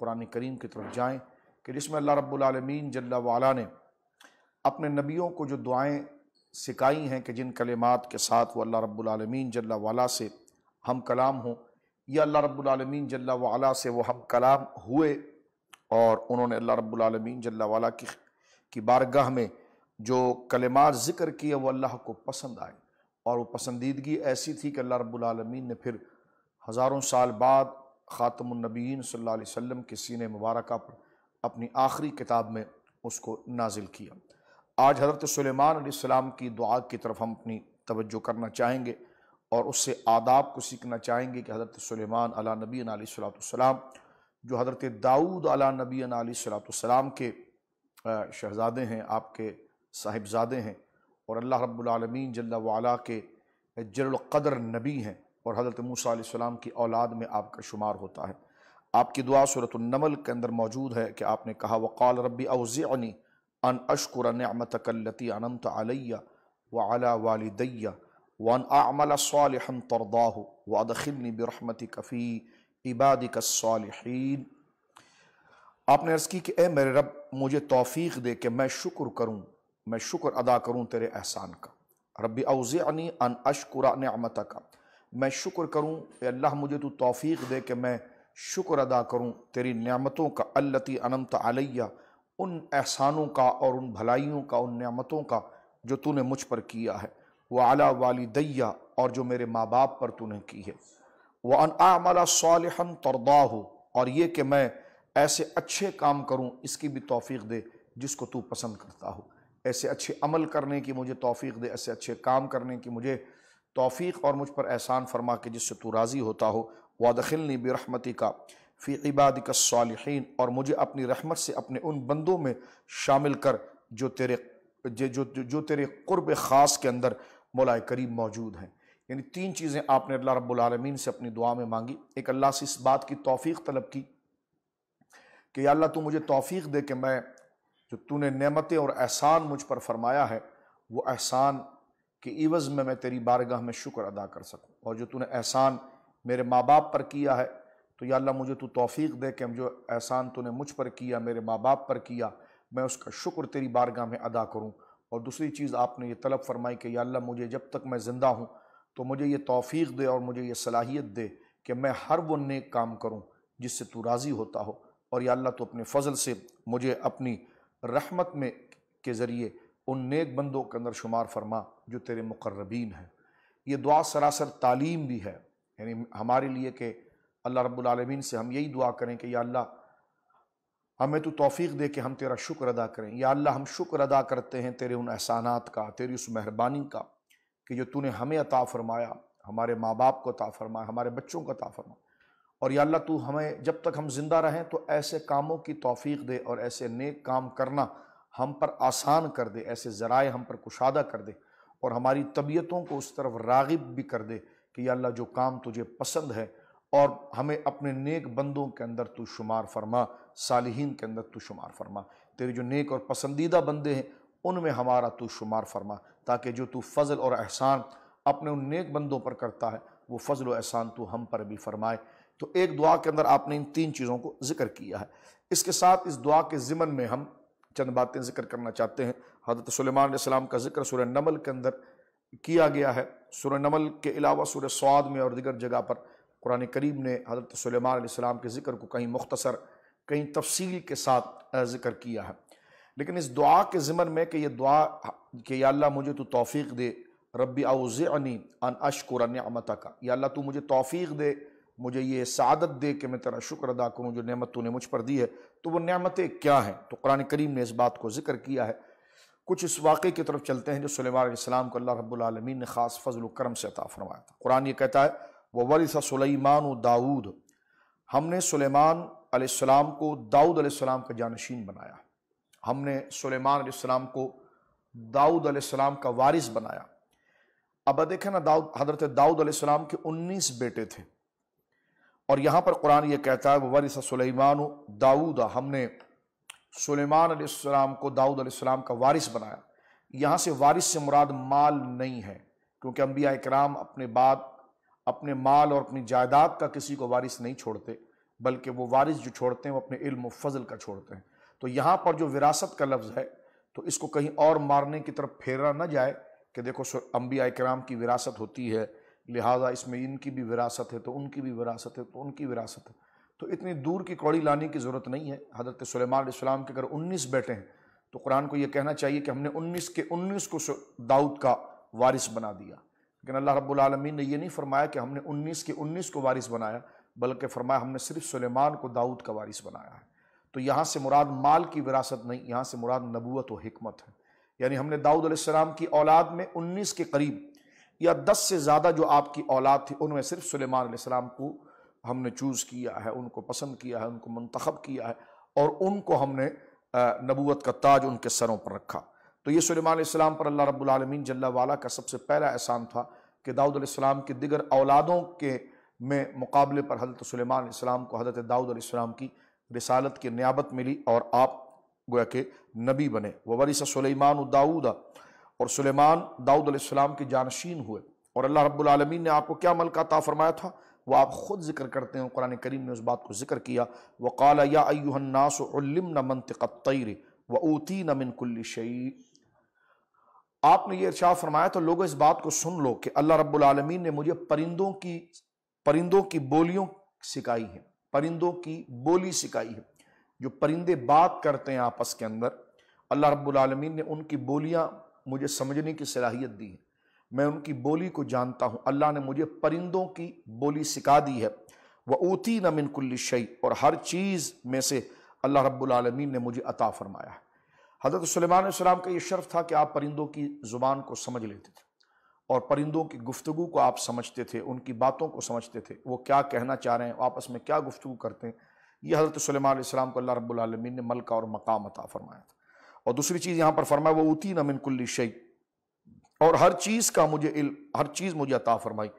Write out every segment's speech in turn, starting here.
कुरान करीम की तरफ जाएँ कि जिसमें अल्लाह रब्लमीन जल्ला वाला ने अपने नबियों को जो दुआएँ सिखाई हैं कि जिन कलेमात के साथ वो अल्लाह रब्लमीन जल्ला वाला से हम कलाम हों या अल्लाह रब्लमीन जल्ला वाला से वो हम कलाम हुए और उन्होंने अल्लाह रब्लमीन जल्ला वाला की की बारगाह में जो कलेमार ज़िक्र किए वो अल्लाह को पसंद आए और वो पसंदीदगी ऐसी थी कि अल्लाह रब्लमीन ने फिर हज़ारों साल बाद ख़ातमनबीन सल वम के सीने मुबारक पर अपनी आखिरी किताब में उसको नाजिल किया आज हज़रत सलेमानसम की दुआ की तरफ हम अपनी तवज्जो करना चाहेंगे और उससे आदाब को सीखना चाहेंगे कि हज़रत सलेमान अला नबी सलाम जो हज़रत दाऊद अला नबी सलाम के शहज़ादे हैं आपके साहिबजादे हैं और अल्लाह रब्लम जल्ला वाला के जरकदर नबी हैं और हज़रत मूसम की औलाद में आपका शुमार होता है आपकी दुआ नमल के अंदर मौजूद है कि आपने कहा वक़ाल रबी अवज़नी अन अशकुर नमतकलती अनम तलिया व अला वालदैया वन आमल सालहन तरदाह वादखिलनी बरहमती कफ़ी इबादिक सालहीन आपने अर्ज़ की कि ए मेरे रब मुझे तोफ़ी दे कि मैं शुक्र करूँ मैं शुक्र अदा करूँ तेरे एहसान का रबी अवज़नी अन अशकुर नमत का मैं शुक्र करूँ अल्लाह मुझे तो तौफीक दे कि मैं शुक्र अदा करूँ तेरी न्यामतों का अल्लती अनंत आलैया उन एहसानों का और उन भलाइयों का उन नियामतों का जो तूने मुझ पर किया है वह आला दैया और जो मेरे माँ बाप पर तूने की है वह अनआमला सालहन तरदा हो और ये कि मैं ऐसे अच्छे काम करूँ इसकी भी तोफ़ी दे जिसको तू पसंद करता हो ऐसे अच्छे अमल करने की मुझे तोफ़ी दे ऐसे अच्छे काम करने की मुझे तोफ़ी और मुझ पर एहसान फरमा के जिससे तू राज़ी होता हो वादखिलनी बरहमती का फ़ी इबाद का और मुझे अपनी रहमत से अपने उन बंदों में शामिल कर जो तेरे जो जो तेरे कुर्ब ख़ास के अंदर मौलाए करीब मौजूद हैं यानी तीन चीज़ें आपने अल्लाह रब्बुलमीन से अपनी दुआ में मांगी एक अल्लाह से इस बात की तोफ़ी तलब की कि अल्लाह तू मुझे तोफ़ी दे कि मैं जो तूने नेमतें और एहसान मुझ पर फरमाया है वो एहसान कि इवज़ में मैं तेरी बारगाह में शुक्र अदा कर सकूँ और जो तूने एहसान मेरे माँ बाप पर किया है तो या अल्लाह मुझे तू तौफीक दे कि हम जो एहसान तूने मुझ पर किया मेरे माँ बाप पर किया मैं उसका शुक्र तेरी बारगाह में अदा करूँ और दूसरी चीज़ आपने ये तलब फरमाई कि या अल्लाह मुझे जब तक मैं ज़िंदा हूँ तो मुझे ये तोफ़ी दे और मुझे ये सलाहियत दे कि मैं हर वो नेक काम करूँ जिससे तू राज़ी होता हो और या अल्लाह तो अपने फ़जल से मुझे अपनी रहमत में के ज़रिए उन नेक बंदों के अंदर शुमार फरमा जो तेरे मुकर्रबीन हैं ये दुआ सरासर तालीम भी है यानी हमारे लिए कि अल्लाह रब्बुलमीन से हम यही दुआ करें कि या अल्लाह हमें तो तौफीक दे कि हम तेरा शुक्र अदा करें या अल्लाह हम शुक्र अदा करते हैं तेरे उन एहसानात का तेरी उस मेहरबानी का कि जो तूने हमें अता फरमाया हमारे माँ बाप को अता फरमाया हमारे बच्चों को अता फरमाया और या अल्लाह तू हमें जब तक हम जिंदा रहें तो ऐसे कामों की तौफीक दे और ऐसे नेक काम करना हम पर आसान कर दे ऐसे ज़राए हम पर कुशादा कर दे और हमारी तबीयतों को उस तरफ रागिब भी कर दे कि अल्लाह जो काम तुझे पसंद है और हमें अपने नेक बंदों के अंदर तू शुमार फरमा सालहीन के अंदर तू शुमार फरमा तेरे जो नेक और पसंदीदा बंदे हैं उनमें हमारा तू शुमार फरमा ताकि जो तू फजल और एहसान अपने उन नेक बंदों पर करता है वो फजल और एहसान तू हम पर भी फरमाए तो एक दुआ के अंदर आपने इन तीन चीज़ों को जिक्र किया है इसके साथ इस दुआ के ज़िमन में हम चंद बातें जिक्र करना चाहते हैं हज़रत सलेमान का जिक्र सुर नमल के अंदर किया गया है सुर नमल के अलावा सुर स्वाद में और दिगर जगह पर कुरान करीम ने हज़रत सलेमान के ज़िक्र को कहीं मुख्तसर कहीं तफसील के साथ ज़िक्र किया है लेकिन इस दुआ के ज़िमन में कि यह दुआ कि अल्लाह मुझे तो तोफ़ी दे रबी अनी अन अशकुर अमता का या अल्लाह तू मुझे तोफ़ी दे मुझे ये सादत दे कि मैं तेरा शुक्र अदा करूँ जो नेमत तूने मुझ पर दी है तो वो नेमतें क्या हैं तो कुरान करीम ने इस बात को ज़िक्र किया है कुछ इस वाक़े की तरफ चलते हैं जो सलेमान को अल्लाह रब्लमीन ने ख़ास फजल करम से अता फरमाया था कुरान ये कहता है वह वरिसा सलेमान दाऊद हमने सलेमान को दाऊद आसमाम का जानशीन बनाया हमने सलेमानसम को दाऊद आसमाम का वारिस बनाया अब देखें ना दाऊद हज़रत दाऊद आसमाम के उन्नीस बेटे थे और यहाँ पर कुरान ये कहता है वरिस सुलेमान दाऊद हमने सुलेमान अलैहिस्सलाम को दाऊद अलैहिस्सलाम का वारिस बनाया यहाँ से वारिस से मुराद माल नहीं है क्योंकि अम्बिया इकराम अपने बाद अपने माल और अपनी जायदाद का किसी को वारिस नहीं छोड़ते बल्कि वो वारिस जो छोड़ते हैं वो अपने इल्म फजल का छोड़ते हैं तो यहाँ पर जो विरासत का लफ्ज़ है तो इसको कहीं और मारने की तरफ फेरा ना जाए कि देखो अम्बिया इकराम की विरासत होती है लिहाजा इसमें इनकी भी विरासत है तो उनकी भी विरासत है तो उनकी विरासत है तो इतनी दूर की कौड़ी लाने की ज़रूरत नहीं है हज़रत सलेमान के अगर उन्नीस बेटे हैं तो कुरान को यह कहना चाहिए कि हमने उन्नीस के उन्नीस को दाऊद का वारिस बना दिया लेकिन अल्लाह रब्लमी ने यह नहीं फरमाया कि हमने उन्नीस के उन्नीस को वारिस बनाया बल्कि फरमाया हमने सिर्फ सलेमान को दाऊद का वारिस बनाया है तो यहाँ से मुराद माल की विरासत नहीं यहाँ से मुराद नबूत व हमत है यानी हमने दाऊद की औलाद में उन्नीस के करीब या दस से ज़्यादा जो आपकी औलाद थी उनमें सिर्फ सुलेमान सलेमान को हमने चूज़ किया है उनको पसंद किया है उनको मंतखब किया है और उनको हमने नबूत का ताज उनके सरों पर रखा तो ये सुलेमान सलेमान पर अल्लाह रब्लमीन जल्ला वाला का सबसे पहला एहसान था कि दाऊदम की दिगर औलादों के में मुकाबले पर हजरत सुलेमान इस्लाम को हजरत दाऊदम की रिसालत की नियाबत मिली और आप गोया के नबी बने वबरी सलेमान दाऊदा और सुलेमान दाऊद अलैहिस्सलाम के जानशीन हुए और अल्लाह रब्बुल आलमीन ने आपको क्या मल का ता फरमाया था वो आप ख़ुद जिक्र करते हैं कुरान करीम ने उस बात को जिक्र किया वक़ाल या अयुहन्नासम न मनतक़र व ऊती न शई आपने ये इर्शा फरमाया तो लोगों इस बात को सुन लो कि अल्लाह रब्बुल आलमीन ने मुझे परिंदों की परिंदों की बोलियों सिखाई है परिंदों की बोली सिखाई है जो परिंदे बात करते हैं आपस के अंदर अल्लाह रब्बुल आलमीन ने उनकी बोलियाँ मुझे समझने की सलाहियत दी है मैं उनकी बोली को जानता हूँ अल्लाह ने मुझे परिंदों की बोली सिखा दी है वह ऊती नमिन कुल्ली शई और हर चीज़ में से अल्लाह रब्लम ने मुझे अता फरमाया है हज़रत सलेमान सलाम का ये शर्फ था कि आप परिंदों की ज़ुबान को समझ लेते थे और परिंदों की गुफ्तु को आप समझते थे उनकी बातों को समझते थे वो क्या कहना चाह रहे हैं आपस में क्या गुफ्तु करते हैं ये हज़रत सलेमान सलाम को अल्लाह रब्लम ने मलका और मकाम अता फरमाया था और दूसरी चीज़ यहां पर फरमाया वो उती नमिन कुल्ली शई और हर चीज़ का मुझे इल हर चीज़ मुझे अता फरमाई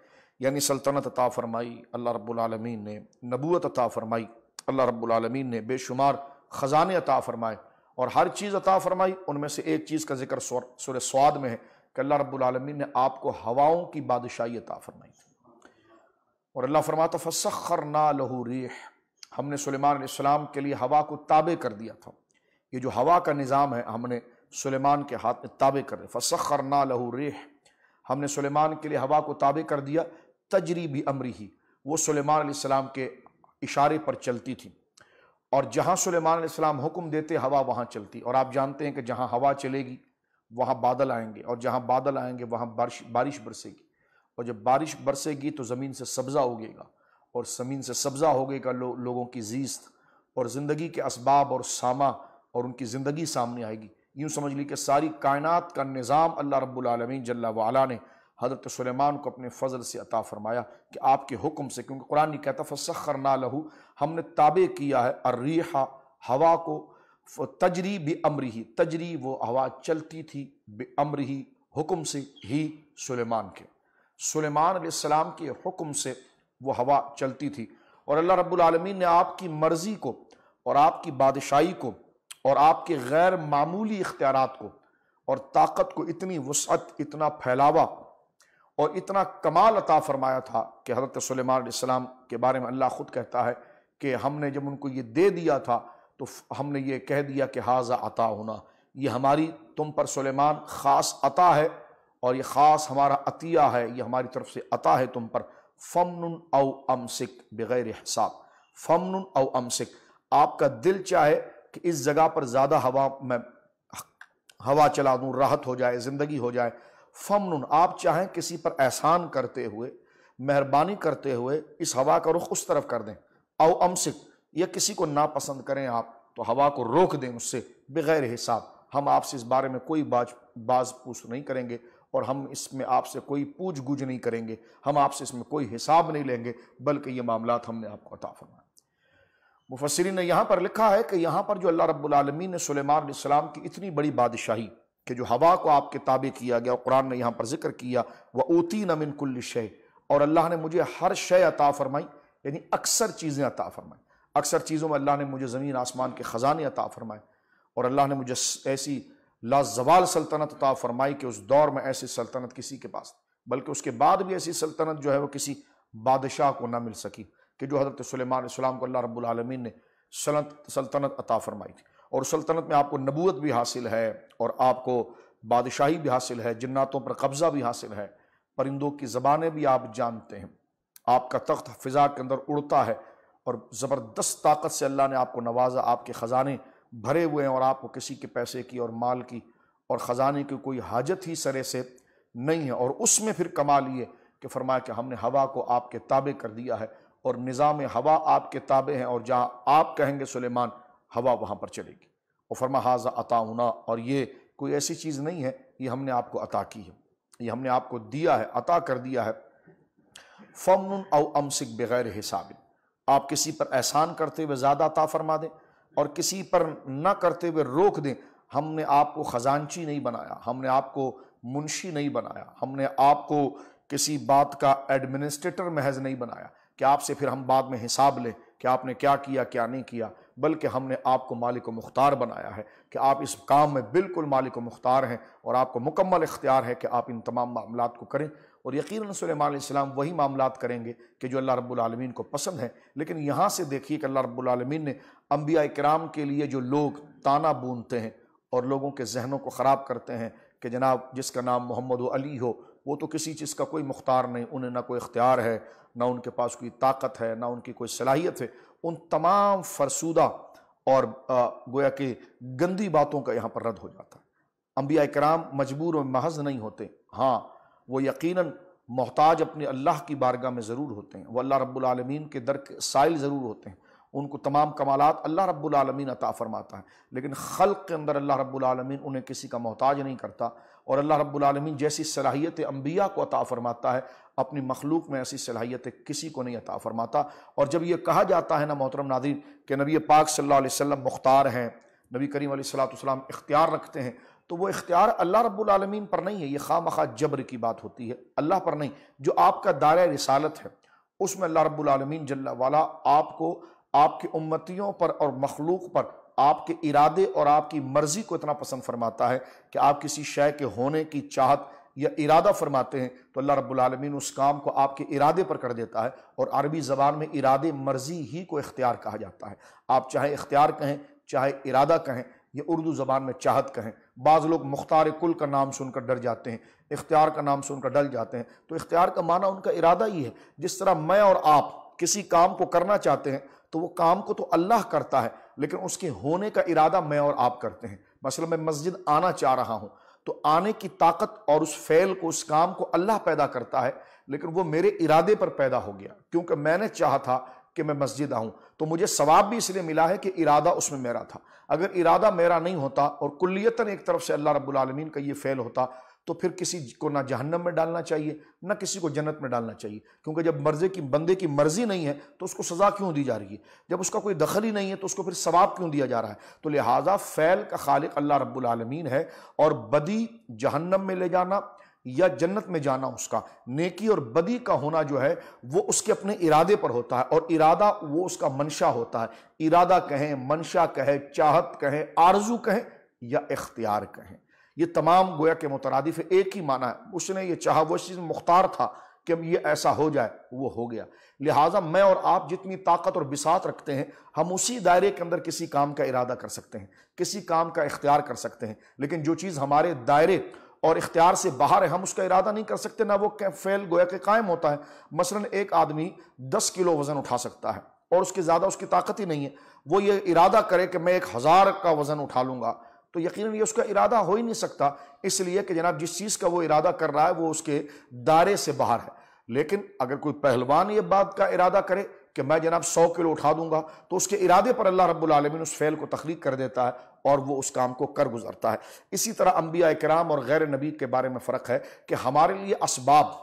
यानी सल्तनत अता फरमाई अल्लाह रब्लमीन ने नबूत अता फरमाई अल्लाह रब्लमीन ने बेशुमार ख़जाने अता फरमाए और हर चीज़ अता फरमाई उनमें से एक चीज़ का जिक्र सुर स्वाद में है कि अल्लाह रब्लमीन ने आपको हवाओं की बादशाही अता फरमाई और अल्लाह फरमाता फसखर ना लहू रेह हमने सलेमान के लिए हवा को ताबे कर दिया था ये जो हवा का निज़ाम है हमने सुलेमान के हाथ में ताबे कर फसखर ना लहू रेह हमने सुलेमान के लिए हवा को ताबे कर दिया तजरी भी अमरी ही वो सुलेमान सलाम के इशारे पर चलती थी और जहाँ सुलेमान सलाम हुक्म देते हवा वहाँ चलती और आप जानते हैं कि जहाँ हवा चलेगी वहाँ बादल आएंगे और जहाँ बादल आएंगे वहाँ बारिश बारिश बरसेगी और जब बारिश बरसेगी तो ज़मीन से सब्ज़ा उगेगा और ज़मीन से सब्ज़ा होगेगा लो, लोगों की जीस्त और ज़िंदगी के इसबाब और सामा और उनकी ज़िंदगी सामने आएगी यूँ समझ ली कि सारी कायनात का निज़ाम अल्लाह रब्लमीन जल्ला वाला ने हज़रत सलेमान को अपने फ़जल से अता फ़रमाया कि आपके हुक्म से क्योंकि कुरान कहता फ़सखर ना लहू हमने ताबे किया है अर्रीहा हवा को तजरी बे अम्र ही तजरी वो हवा चलती थी बे अम्र ही हुक्म से ही सलेमान के सलेमान सलाम के हुक्म से वो हवा चलती थी और अल्लाह रब्बुल ने आपकी मर्ज़ी को और आपकी बादशाही को और आपके गैर मामूली इख्तियार को और ताकत को इतनी वसअत इतना फैलावा और इतना कमाल अता फरमाया था कि हज़रत सलेमान के बारे में अल्लाह ख़ुद कहता है कि हमने जब उनको ये दे दिया था तो हमने ये कह दिया कि हाजा अता होना ये हमारी तुम पर सुलेमान ख़ास अता है और ये ख़ास हमारा अतिया है ये हमारी तरफ से अता है तुम पर फ़मन अव अमसिक बग़ैर हिसाब फ़मन अव अमसिक आपका दिल चाहे कि इस जगह पर ज़्यादा हवा मैं हवा चला दूँ राहत हो जाए ज़िंदगी हो जाए फमन आप चाहें किसी पर एहसान करते हुए मेहरबानी करते हुए इस हवा का रुख उस तरफ कर दें और अमसिक या किसी को नापसंद करें आप तो हवा को रोक दें उससे बग़ैर हिसाब हम आपसे इस बारे में कोई बाज बाज पूछ नहीं करेंगे और हम इसमें आपसे कोई पूछ गूझ नहीं करेंगे हम आपसे इसमें कोई हिसाब नहीं लेंगे बल्कि ये मामला हमने आपको अता फरमाया मुफसरी ने यहाँ पर लिखा है कि यहाँ पर जो अल्लाह रब्लमी ने सुलेमान सलेमान की इतनी बड़ी बादशाही कि जो हवा को आपके ताबे किया गया कुरान ने यहाँ पर जिक्र किया वह ओती नमिन कुल्ल शय और अल्लाह ने मुझे हर शय अता फरमाई यानी अक्सर चीज़ें अता फरमाई अक्सर चीज़ों में अल्लाह ने मुझे ज़मीन आसमान के ख़जाने अता फरमाए और अल्लाह ने मुझे ऐसी लाजवाल सल्तनत अता फरमाई कि उस दौर में ऐसी सल्तनत किसी के पास बल्कि उसके बाद भी ऐसी सल्तनत जो है वह किसी बादशाह को ना मिल सकी कि जो हज़रत सलेमान इस्लाम को अल्लाह रब्बुल ने सल्त सल्तनत अता फरमाई थी और सल्तनत में आपको नबूत भी हासिल है और आपको बादशाही भी हासिल है जन्नातों पर कब्ज़ा भी हासिल है परिंदों की ज़बानें भी आप जानते हैं आपका तख्त फिज़ा के अंदर उड़ता है और ज़बरदस्त ताकत से अल्लाह ने आपको नवाजा आपके ख़जाने भरे हुए हैं और आपको किसी के पैसे की और माल की और ख़जाने की कोई हाजत ही सरे से नहीं है और उसमें फिर कमा लिए कि फरमाया कि हमने हवा को आपके ताबे कर दिया है और निज़ाम हवा आपके ताबे हैं और जहाँ आप कहेंगे सुलेमान हवा वहाँ पर चलेगी और फरमा हाजा होना और ये कोई ऐसी चीज़ नहीं है ये हमने आपको अता की है ये हमने आपको दिया है अता कर दिया है फमन और अमसिक बग़ैर हिसाब आप किसी पर एहसान करते हुए ज़्यादा अता फरमा दें और किसी पर ना करते हुए रोक दें हमने आपको ख़जानची नहीं बनाया हमने आपको मुंशी नहीं बनाया हमने आपको किसी बात का एडमिनिस्ट्रेटर महज नहीं बनाया कि आपसे फिर हम बाद में हिसाब लें कि आपने क्या किया क्या नहीं किया बल्कि हमने आपको मालिक व मुख्तार बनाया है कि आप इस काम में बिल्कुल मालिक व मुख्तार हैं और आपको मुकम्मल इख्तियार है कि आप इन तमाम मामला को करें और यकीन सलेमान वही मामला करेंगे कि जो अल्लाह रब्लमीन को पसंद है लेकिन यहाँ से देखिए कि अल्लाह रब्लमीन ने अम्बिया कराम के लिए जो लोग ताना बूनते हैं और लोगों के जहनों को ख़राब करते हैं कि जनाब जिसका नाम मोहम्मद अली हो वो तो किसी चीज़ का कोई मुख्तार नहीं उन्हें ना कोई इख्तियार है ना उनके पास कोई ताकत है ना उनकी कोई सलाहियत है उन तमाम फरसूदा और गोया कि गंदी बातों का यहाँ पर रद्द हो जाता है अम्बिया कराम मजबूर और महज नहीं होते हाँ वो यकीन मोहताज अपने अल्लाह की बारगाह में ज़रूर होते हैं वह अल्लाह रब्लमीन के दर के साइल ज़रूर होते हैं उनको तमाम कमालत अल्लाह रब्लमीन अता फ़रमाता है लेकिन खल के अंदर अल्लाह रब्लमीन उन्हें किसी का मोहताज नहीं करता और अल्लाह रब्बुलमीन जैसी सलाहियत अम्बिया को अता फ़रमाता है अपनी मखलूक में ऐसी सलाहियत किसी को नहीं अता फ़रमाता और जब यह कहा जाता है ना मोहतरम नादिन के नबी पाक सल्ला वसम मुख्तार हैं नबी करीम सलाम इख्तियार रखते हैं तो वो इख्तियार अल्लाह रब्बुलमीन पर नहीं है ये खाम खा जबर की बात होती है अल्लाह पर नहीं जो आपका दार रिसालत है उसमें अल्लाह रब्बुलमीन जल्ला वाला आपको आपकी उम्मतियों पर और मखलूक पर आपके इरादे और आपकी मर्जी को इतना पसंद फरमाता है कि आप किसी शय के होने की चाहत या इरादा फरमाते हैं तो अल्लाह रब्बुल उस काम को आपके इरादे पर कर देता है और अरबी ज़बान में इरादे मर्जी ही को इख्तियार कहा जाता है आप चाहे इख्तियार कहें चाहे इरादा कहें यह उर्दू ज़बान में चाहत कहें बाज़ लोग मुख्तार कुल का नाम सुनकर डर जाते हैं इख्तियार का नाम सुनकर डर जाते हैं तो इख्तियार का माना उनका इरादा ही है जिस तरह मैं और आप किसी काम को करना चाहते हैं तो वो काम को तो अल्लाह करता है लेकिन उसके होने का इरादा मैं और आप करते हैं मसल मैं मस्जिद आना चाह रहा हूँ तो आने की ताकत और उस फैल को उस काम को अल्लाह पैदा करता है लेकिन वो मेरे इरादे पर पैदा हो गया क्योंकि मैंने चाहा था कि मैं मस्जिद आऊं तो मुझे सवाब भी इसलिए मिला है कि इरादा उसमें मेरा था अगर इरादा मेरा नहीं होता और कुल्लियतन एक तरफ से अल्लाह रब्बुल रबालमीन का ये फ़ैल होता तो फिर किसी को ना जहन्नम में डालना चाहिए ना किसी को जन्नत में डालना चाहिए क्योंकि जब मर्जे की बंदे की मर्जी नहीं है तो उसको सज़ा क्यों दी जा रही है जब उसका कोई दखल ही नहीं है तो उसको फिर सवाब क्यों दिया जा रहा है तो लिहाजा फ़ैल का खालिक अल्लाह रब्लमीन है और बदी जहन्नम में ले जाना या जन्नत में जाना उसका नेकी और बदी का होना जो है वो उसके अपने इरादे पर होता है और इरादा वो उसका मंशा होता है इरादा कहें मंशा कहें चाहत कहें आरजू कहें या इख्तियार कहें ये तमाम गोया के मुतरदिफ एक ही माना है उसने ये चाह वो चीज़ मुख्तार था कि अब ये ऐसा हो जाए वो हो गया लिहाजा मैं और आप जितनी ताकत और बिसात रखते हैं हम उसी दायरे के अंदर किसी काम का इरादा कर सकते हैं किसी काम का इख्तियार कर सकते हैं लेकिन जो चीज़ हमारे दायरे और इख्तियार से बाहर है हम उसका इरादा नहीं कर सकते ना वो फैल गोया के कायम होता है मसलन एक आदमी दस किलो वज़न उठा सकता है और उसके ज़्यादा उसकी ताकत ही नहीं है वो ये इरादा करे कि मैं एक हज़ार का वज़न उठा लूँगा तो यकीन ये उसका इरादा हो ही नहीं सकता इसलिए कि जनाब जिस चीज़ का वो इरादा कर रहा है वो उसके दायरे से बाहर है लेकिन अगर कोई पहलवान ये बात का इरादा करे कि मैं जनाब सौ किलो उठा दूंगा तो उसके इरादे पर अल्लाह रब्लमिन उस फ़ैल को तख्लीक कर देता है और वो उस काम को कर गुजरता है इसी तरह अम्बिया कराम और गैर नबी के बारे में फ़र्क है कि हमारे लिए इसबाब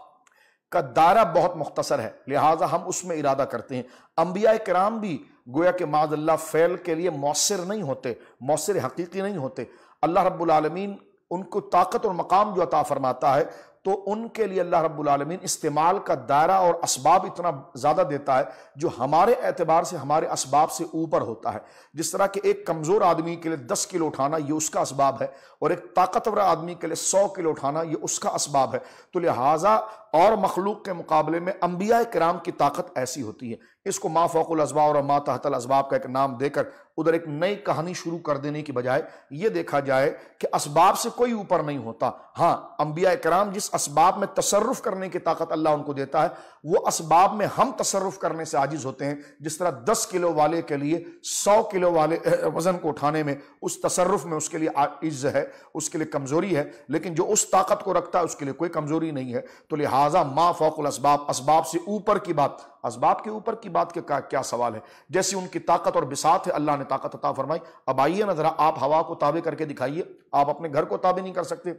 का दायरा बहुत मुख्तसर है लिहाजा हम उसमें इरादा करते हैं अम्बिया कराम भी गोया कि माजल्ला फ़ैल के लिए मौसर नहीं होते मौसर हकीकी नहीं होते अल्लाह रब्लमीन उनको ताकत और मकाम जो अता फरमाता है तो उनके लिए अल्लाह रब्लमीन इस्तेमाल का दायरा और इसबाब इतना ज़्यादा देता है जो हमारे एतबार से हमारे इसबाब से ऊपर होता है जिस तरह के एक कमज़ोर आदमी के लिए दस किलो उठाना ये उसका इसबाब है और एक ताकतवर आदमी के लिए सौ किलो उठाना ये उसका इसबाब है तो लिहाजा और मखलूक के मुकाबले में अम्बिया कराम की ताकत ऐसी होती है इसको माफ़ोकुल अजबा और मा तहतल अजबाब का एक नाम देकर उधर एक नई कहानी शुरू कर देने की बजाय यह देखा जाए कि इसबाब से कोई ऊपर नहीं होता हाँ अंबिया कराम जिस इसबाब में तसरफ करने की ताकत अल्लाह उनको देता है वो इसबाब में हम तसरफ करने से आजिज होते हैं जिस तरह दस किलो वाले के लिए सौ किलो वाले वजन को उठाने में उस तसरफ में उसके लिए इज्ज है उसके लिए कमजोरी है लेकिन जो उस ताकत को रखता है उसके लिए कोई कमजोरी नहीं है तो लिहाजा माँ फोकुल इसबाब इसबाब से ऊपर की बात इसबाब के ऊपर की बात के क्या सवाल है जैसी उनकी ताकत और बिसात है अल्लाह ने ने ताकत अता फरमाई अब आइए ना ज़रा आप हवा को ताबे करके दिखाइए आप अपने घर को ताबे नहीं कर सकते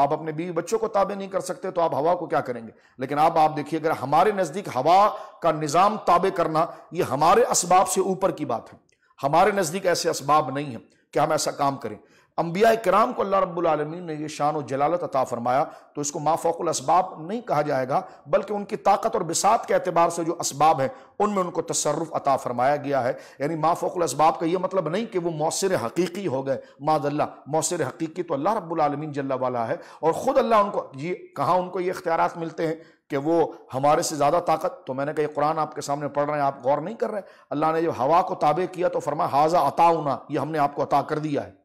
आप अपने बीवी बच्चों को ताबे नहीं कर सकते तो आप हवा को क्या करेंगे लेकिन आप आप देखिए अगर हमारे नज़दीक हवा का निज़ाम ताबे करना ये हमारे इसबाब से ऊपर की बात है हमारे नज़दीक ऐसे इसबाब नहीं है कि हम ऐसा काम करें अम्बिया कराम को अल्लाह रब्लमीन ने यह शान और जलालत अता फरमाया तो इसको माफोकुल इसबाब नहीं कहा जाएगा बल्कि उनकी ताकत और बिसात के अतबार से जो इसबाब हैं उनमें उनको तसरफ अता फरमाया गया है यानी माफोकुल इसबाब का यह मतलब नहीं कि वो मौसर हकीकी हो गए मादल्ला मौसर हकीकी तो अल्लाह रब्लमीन जल्ला वाला है और ख़ुद अल्लाह उनको ये कहाँ उनको ये इख्तियार मिलते हैं कि वो हमारे से ज़्यादा ताकत तो मैंने कहा कुरान आपके सामने पढ़ रहे हैं आप गौर नहीं कर रहे अल्लाह ने जब हवा को ताबे किया तो फरमा हाजा अताऊना ये हमने आपको अता कर दिया है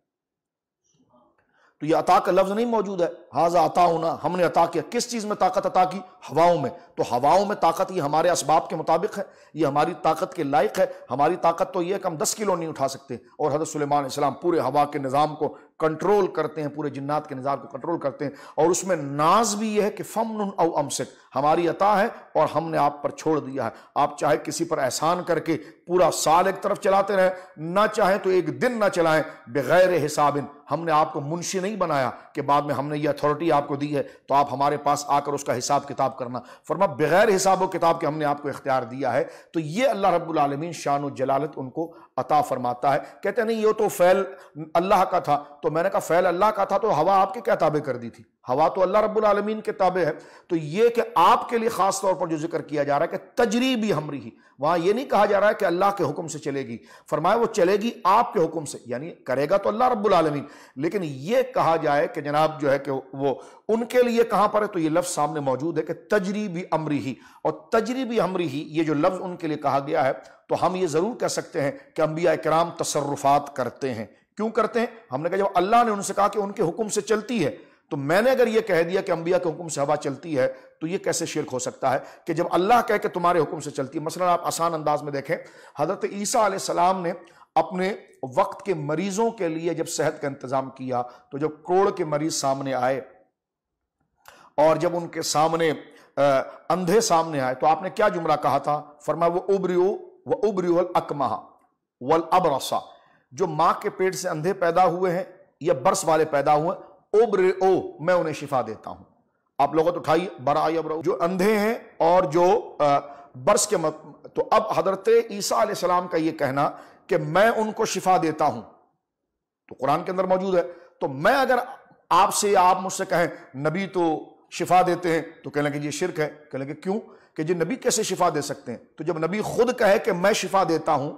तो ये अता का लफ्ज नहीं मौजूद है हाजा अता होना हमने अता किया किस चीज़ में ताकत अता की हवाओं में तो हवाओं में ताकत ये हमारे इसबाब के मुताबिक है ये हमारी ताकत के लायक है हमारी ताकत तो यह है कि हम दस किलो नहीं उठा सकते और हजरत सलेमान इस्लाम पूरे हवा के निज़ाम को कंट्रोल करते हैं पूरे जिन्नात के निज़ाम को कंट्रोल करते हैं और उसमें नाज भी यह है कि फमन अव अमसक हमारी अता है और हमने आप पर छोड़ दिया है आप चाहे किसी पर एहसान करके पूरा साल एक तरफ चलाते रहें ना चाहें तो एक दिन ना चलाएं बगैर हिसाबिन हमने आपको मुंशी नहीं बनाया कि बाद में हमने ये अथॉरिटी आपको दी है तो आप हमारे पास आकर उसका हिसाब किताब करना फरमा बगैर हिसाब व किताब के हमने आपको इख्तियार दिया है तो ये अल्लाह रब्लमीन शान जलालत उनको अता फरमाता है कहते नहीं ये तो फैल अल्लाह का था तो मैंने कहा फैल अल्लाह का था तो हवा आपके क्या ताबे कर दी थी हवा तो अल्लाह रब्बुल आलमीन के ताबे है तो ये कि आपके लिए खास तौर पर जो जिक्र किया जा रहा है कि तजरीबी हमरी ही वहां ये नहीं कहा जा रहा है कि अल्लाह के हुक्म से चलेगी फरमाया वो चलेगी आपके हुक्म से यानी करेगा तो अल्लाह रब्बुल आलमीन लेकिन ये कहा जाए कि जनाब जो है कि वो उनके लिए कहां पर है तो ये लफ्ज़ सामने मौजूद है कि तजरीबी अमरी ही और तजरीबी अमरी ही ये जो लफ्ज़ उनके लिए कहा गया है तो हम ये ज़रूर कह सकते हैं कि अम्बिया कराम तसरुफात करते हैं क्यों करते हैं हमने कहा जब अल्लाह ने उनसे कहा कि उनके हुक्म से चलती है तो मैंने अगर यह कह दिया कि अंबिया के हुक्म से हवा चलती है तो यह कैसे शिरक हो सकता है कि जब अल्लाह कह के तुम्हारे हुक्म से चलती है मसला आप आसान अंदाज में देखें हजरत ईसा सलाम ने अपने वक्त के मरीजों के लिए जब सेहत का इंतजाम किया तो जब करोड़ के मरीज सामने आए और जब उनके सामने आ, अंधे सामने आए तो आपने क्या जुमरा कहा था फरमा वो उब्रियो व उब्रियोल अकमहा वल अबरसा जो माँ के पेट से अंधे पैदा हुए हैं या बर्स वाले पैदा हुए उब्र ओ मैं उन्हें शिफा देता हूं आप लोगों तो उठाइए बरा जो अंधे हैं और जो बर्स के मत, तो अब हजरत ईसा सलाम का यह कहना कि मैं उनको शिफा देता हूं तो कुरान के अंदर मौजूद है तो मैं अगर आपसे आप, आप मुझसे कहें नबी तो शिफा देते हैं तो कह लेंगे ये शिरक है कह लेंगे क्यों कि जी नबी कैसे शिफा दे सकते हैं तो जब नबी खुद कहे कि मैं शिफा देता हूं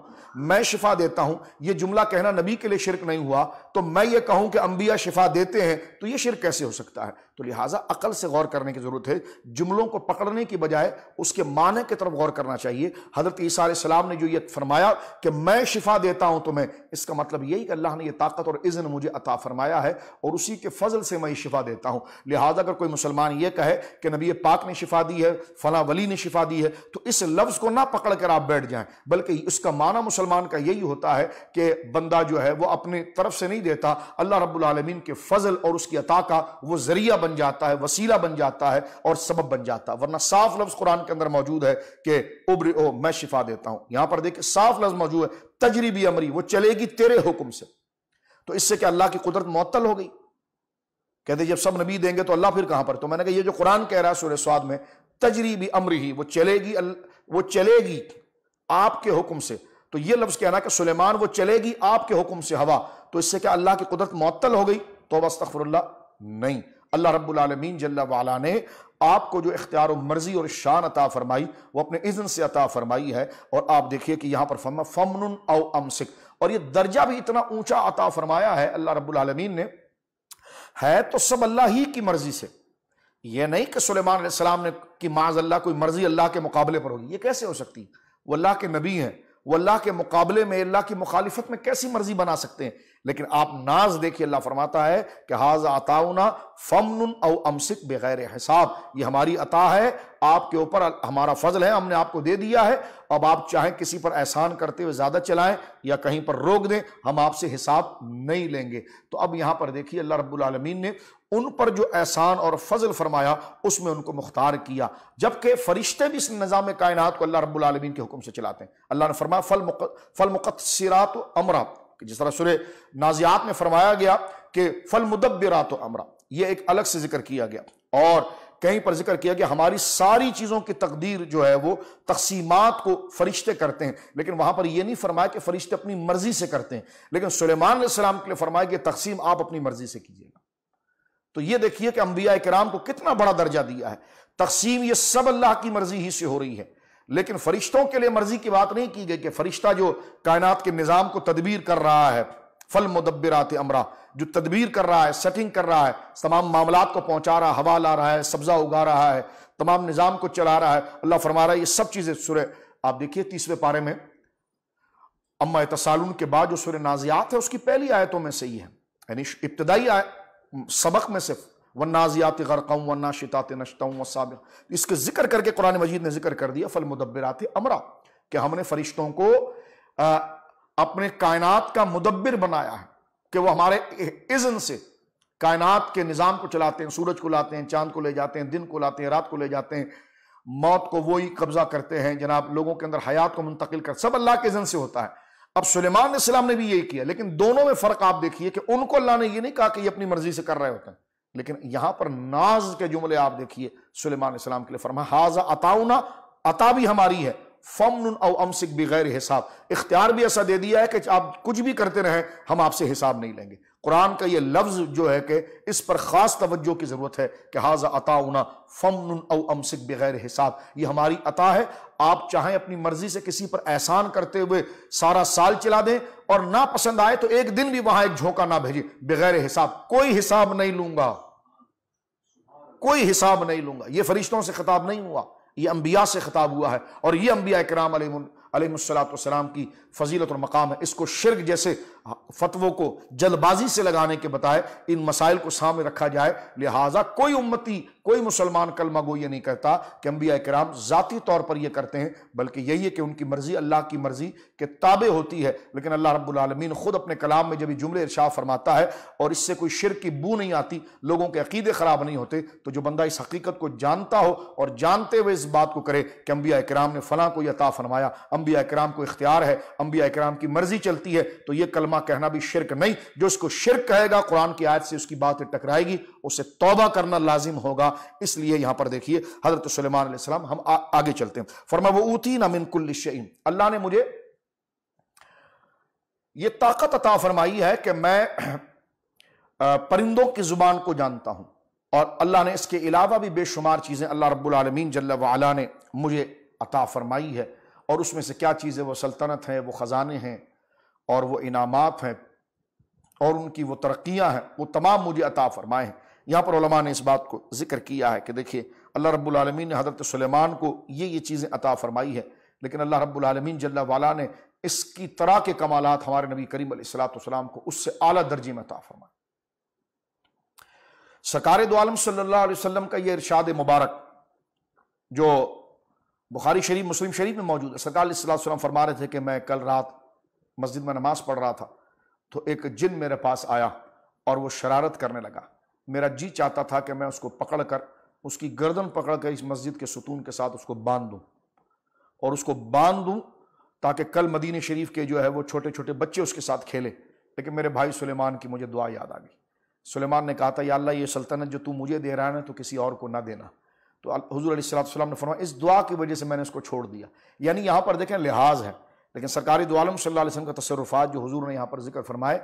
मैं शिफा देता हूं यह जुमला कहना नबी के लिए शिरक नहीं हुआ तो मैं ये कहूं कि अंबिया शिफा देते हैं तो ये शिर कैसे हो सकता है तो लिहाजा अकल से गौर करने की ज़रूरत है जुमलों को पकड़ने की बजाय उसके माने की तरफ गौर करना चाहिए हज़रत ईसीम ने जो ये फरमाया कि मैं शिफा देता हूं तुम्हें तो इसका मतलब यही कि अल्लाह ने यह ताकत और इज़्न मुझे अता फरमाया है और उसी के फजल से मैं शिफा देता हूं लिहाजा अगर कोई मुसलमान यह कहे कि नबी पाक ने शिफा दी है फला वली ने शिफा दी है तो इस लफ्ज़ को ना पकड़ कर आप बैठ जाए बल्कि इसका माना मुसलमान का यही होता है कि बंदा जो है वह अपनी तरफ से नहीं देता अल्लाह रबालमीन के फजल और उसकी अता का वह जरिया बन जाता है वसीला बन जाता है और सबब बन जाता है वरना साफ लफ्ज कुरान के अंदर मौजूद है कि उब्र ओ मैं शिफा देता हूं यहां पर देखिए साफ लफ्ज मौजूद है तजरीबी अमरी वो चलेगी तेरे हुक्म से तो इससे क्या अल्लाह की कुदरत मअतल हो गई कहते जब सब नबी देंगे तो अल्लाह फिर कहां पर तो मैंने कहा ये जो कुरान कह रहा है सुर स्वाद में तजरीबी अमरी ही वो चलेगी वो चलेगी आपके हुक्म से तो यह लफ्ज कहना कि सुलेमान वो चलेगी आपके हुक्म से हवा तो इससे क्या अल्लाह की कुदरत मअतल हो गई तो बस्तफरल्ला नहीं अल्लाह रबालमीन जल्ला वाला ने आपको जो इख्तियार मर्जी और शान अता फरमाई वो अपने इज़न से अता फरमाई है और आप देखिए कि यहां पर फम फमन औ अमसिक और ये दर्जा भी इतना ऊंचा अता फरमाया है अल्लाह रब्लमीन ने है तो सब अल्लाह ही की मर्जी से यह नहीं कि सुलेमान ने की माज अल्लाह कोई मर्जी अल्लाह के मुकाबले पर होगी ये कैसे हो सकती वो अल्लाह के नबी हैं वो अल्लाह के मुकाबले में अल्लाह की मुखालिफत में कैसी मर्जी बना सकते हैं लेकिन आप नाज देखिए अल्लाह फरमाता है कि हाज अताउना फमन अमसिक बगैर हिसाब ये हमारी अता है आपके ऊपर हमारा फजल है हमने आपको दे दिया है अब आप चाहे किसी पर एहसान करते हुए ज़्यादा चलाएं या कहीं पर रोक दें हम आपसे हिसाब नहीं लेंगे तो अब यहां पर देखिए अल्लाह रब्लमीन ने उन पर जो एहसान और फजल फरमाया उसमें उनको मुख्तार किया जबकि फरिश्ते भी इस निज़ाम कायनात को अल्लाह रब्लमीन के हुक्म से चलाते हैं अल्लाह ने फरमाया फल मुक, फल मुकत अमरा जिस तरह सुर नाजियात में फरमाया गया कि फल मुदबरात तो अमरा यह एक अलग से जिक्र किया गया और कहीं पर जिक्र किया गया हमारी सारी चीज़ों की तकदीर जो है वो तकसीमात को फरिश्ते करते हैं लेकिन वहाँ पर यह नहीं फरमाया कि फरिश्ते अपनी मर्जी से करते हैं लेकिन सुलेमान सलाम के लिए फरमाया कि तकसीम आप अपनी मर्जी से कीजिएगा तो ये देखिए कि अंबिया कराम को कितना बड़ा दर्जा दिया है तकसीम ये सब अल्लाह की मर्जी ही से हो रही है लेकिन फरिश्तों के लिए मर्जी की बात नहीं की गई कि फरिश्ता जो कायनात के निज़ाम को तदबीर कर रहा है फल आते अमरा जो तदबीर कर रहा है सेटिंग कर रहा है तमाम मामला को पहुंचा रहा है हवा ला रहा है सब्जा उगा रहा है तमाम निज़ाम को चला रहा है अल्लाह फरमा रहा है ये सब चीज़ें सुर आप देखिए तीसरे पारे में अम्मा तसालून के बाद जो सुर नाजियात है उसकी पहली आयतों में से ही है यानी इब्तदाई सबक में सिर्फ वन्नाजियात गरकम वन्ना शितात नशतम वसाब इसके जिक्र करके कुरान मजीद ने जिक्र कर दिया फल मुदबरात अमरा कि हमने फरिश्तों को आ, अपने कायनात का मुदब्बिर बनाया है कि वो हमारे इज़न से कायनात के निज़ाम को चलाते हैं सूरज को लाते हैं चांद को ले जाते हैं दिन को लाते हैं रात को ले जाते हैं मौत को वो ही कब्जा करते हैं जनाब लोगों के अंदर हयात को मुंतकिल कर सब अल्लाह के इज़न से होता है अब सुलेमान ने भी यही किया लेकिन दोनों में फ़र्क आप देखिए कि उनको अल्लाह ने ये नहीं कहा कि ये अपनी मर्जी से कर रहे होते हैं लेकिन यहां पर नाज के जुमले आप देखिए सुलेमान इस्लाम के लिए फरमा हाजा अताउना अता भी हमारी है फमन और अमसिक गैर हिसाब इख्तियार भी ऐसा दे दिया है कि आप कुछ भी करते रहें हम आपसे हिसाब नहीं लेंगे कुरान का ये लफ्ज़ जो है कि इस पर ख़ास तवज्जो की ज़रूरत है कि हाजा अताउना फमन और अमसिक बगैर हिसाब ये हमारी अता है आप चाहें अपनी मर्ज़ी से किसी पर एहसान करते हुए सारा साल चला दें और ना पसंद आए तो एक दिन भी वहां एक झोंका ना भेजे बगैर हिसाब कोई हिसाब नहीं लूंगा कोई हिसाब नहीं लूंगा ये फरिश्तों से खिताब नहीं हुआ ये अंबिया से खिताब हुआ है और ये अंबिया कराम अलमसलाम की फजीलत और मकाम है इसको शिरक जैसे हाँ, फतवों को जल्दबाजी से लगाने के बताए इन मसाइल को सामने रखा जाए लिहाजा कोई उम्मती कोई मुसलमान कलमा गो ये नहीं कहता कि अम्बिया कराम ज़ाती तौर पर यह करते हैं बल्कि यही है कि उनकी मर्ज़ी अल्लाह की मर्ज़ी के ताबे होती है लेकिन अल्लाह रब्बुलमीन ख़ुद अपने कलाम में जब जुमले इर्शा फरमाता है और इससे कोई शिर की बू नहीं आती लोगों के अकीदे ख़राब नहीं होते तो जो बंदा इस हकीकत को जानता हो और जानते हुए इस बात को करे कि अम्बिया कराम ने फला को यता फरमाया अम्बिया कराम को इख्तियार है अम्बिया कराम की मर्ज़ी चलती है तो यह कलमा कहना भी शिरक नहीं जो इसको शिरक कहेगा कुरान की आयत से उसकी बात टकराएगी उसे तोबा करना लाजिम होगा इसलिए यहां पर देखिए हजरत सलेमान हम आ, आगे चलते हैं फरमा वो ऊती ना मिनकुल अल्लाह ने मुझे ये ताकत अता फरमाई है कि मैं परिंदों की जुबान को जानता हूं और अल्लाह ने इसके अलावा भी बेशुमार चीज़ें अल्लाह रबालमीन जल्ला ने मुझे अता फरमाई है और उसमें से क्या चीज़ें वो सल्तनत हैं वो ख़जाने हैं और वो इनामात हैं और उनकी वो तरक्याँ हैं वो तमाम मुझे अता फरमाए हैं यहाँ पर उलमा ने इस बात को जिक्र किया है कि देखिए अल्लाह रब्लमीन ने हज़रत सलेमान को ये ये चीज़ें अता फरमाई है लेकिन अल्लाह रब्लमीन जल्ला वाला ने इसकी तरह के कमालत हमारे नबी करीम सलाम को उससे आला दर्जे में अता फरमाए सकार दो आलम का यह इरशाद मुबारक जो बुखारी शरीफ मुस्लिम शरीफ में मौजूद है सरकार फरमा रहे थे कि मैं कल रात मस्जिद में नमाज पढ़ रहा था तो एक जिन मेरे पास आया और वो शरारत करने लगा मेरा जी चाहता था कि मैं उसको पकड़ कर उसकी गर्दन पकड़ कर इस मस्जिद के सुतून के साथ उसको बांध दूँ और उसको बांध दूँ ताकि कल मदीन शरीफ के जो है वो छोटे छोटे बच्चे उसके साथ खेलें लेकिन मेरे भाई सुलेमान की मुझे दुआ याद आ गई सुलेमान ने कहा था या अल्लाह ये सल्तनत जो तू मुझे दे रहा है ना तो किसी और को ना देना तो हजूर सलाम ने फरमाया इस दुआ की वजह से मैंने इसको छोड़ दिया यानी यहाँ पर देखें लिहाज है लेकिन सरकारी दुआलम सल्लल्लाहु अलैहि वसल्लम का तसरफात जो हजूर ने यहाँ पर जिक्र फरमाए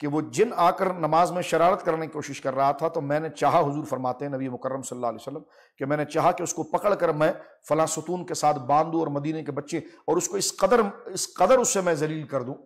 कि वो जिन आकर नमाज में शरारत करने की कोशिश कर रहा था तो मैंने चाहा हुजूर फरमाते हैं नबी मुकर्रम सल्लल्लाहु अलैहि वसल्लम कि मैंने चाहा कि उसको पकड़ कर मैं फला सतून के साथ बांधूँ और मदीने के बच्चे और उसको इस कदर इस कदर उससे मैं जलील कर दूँ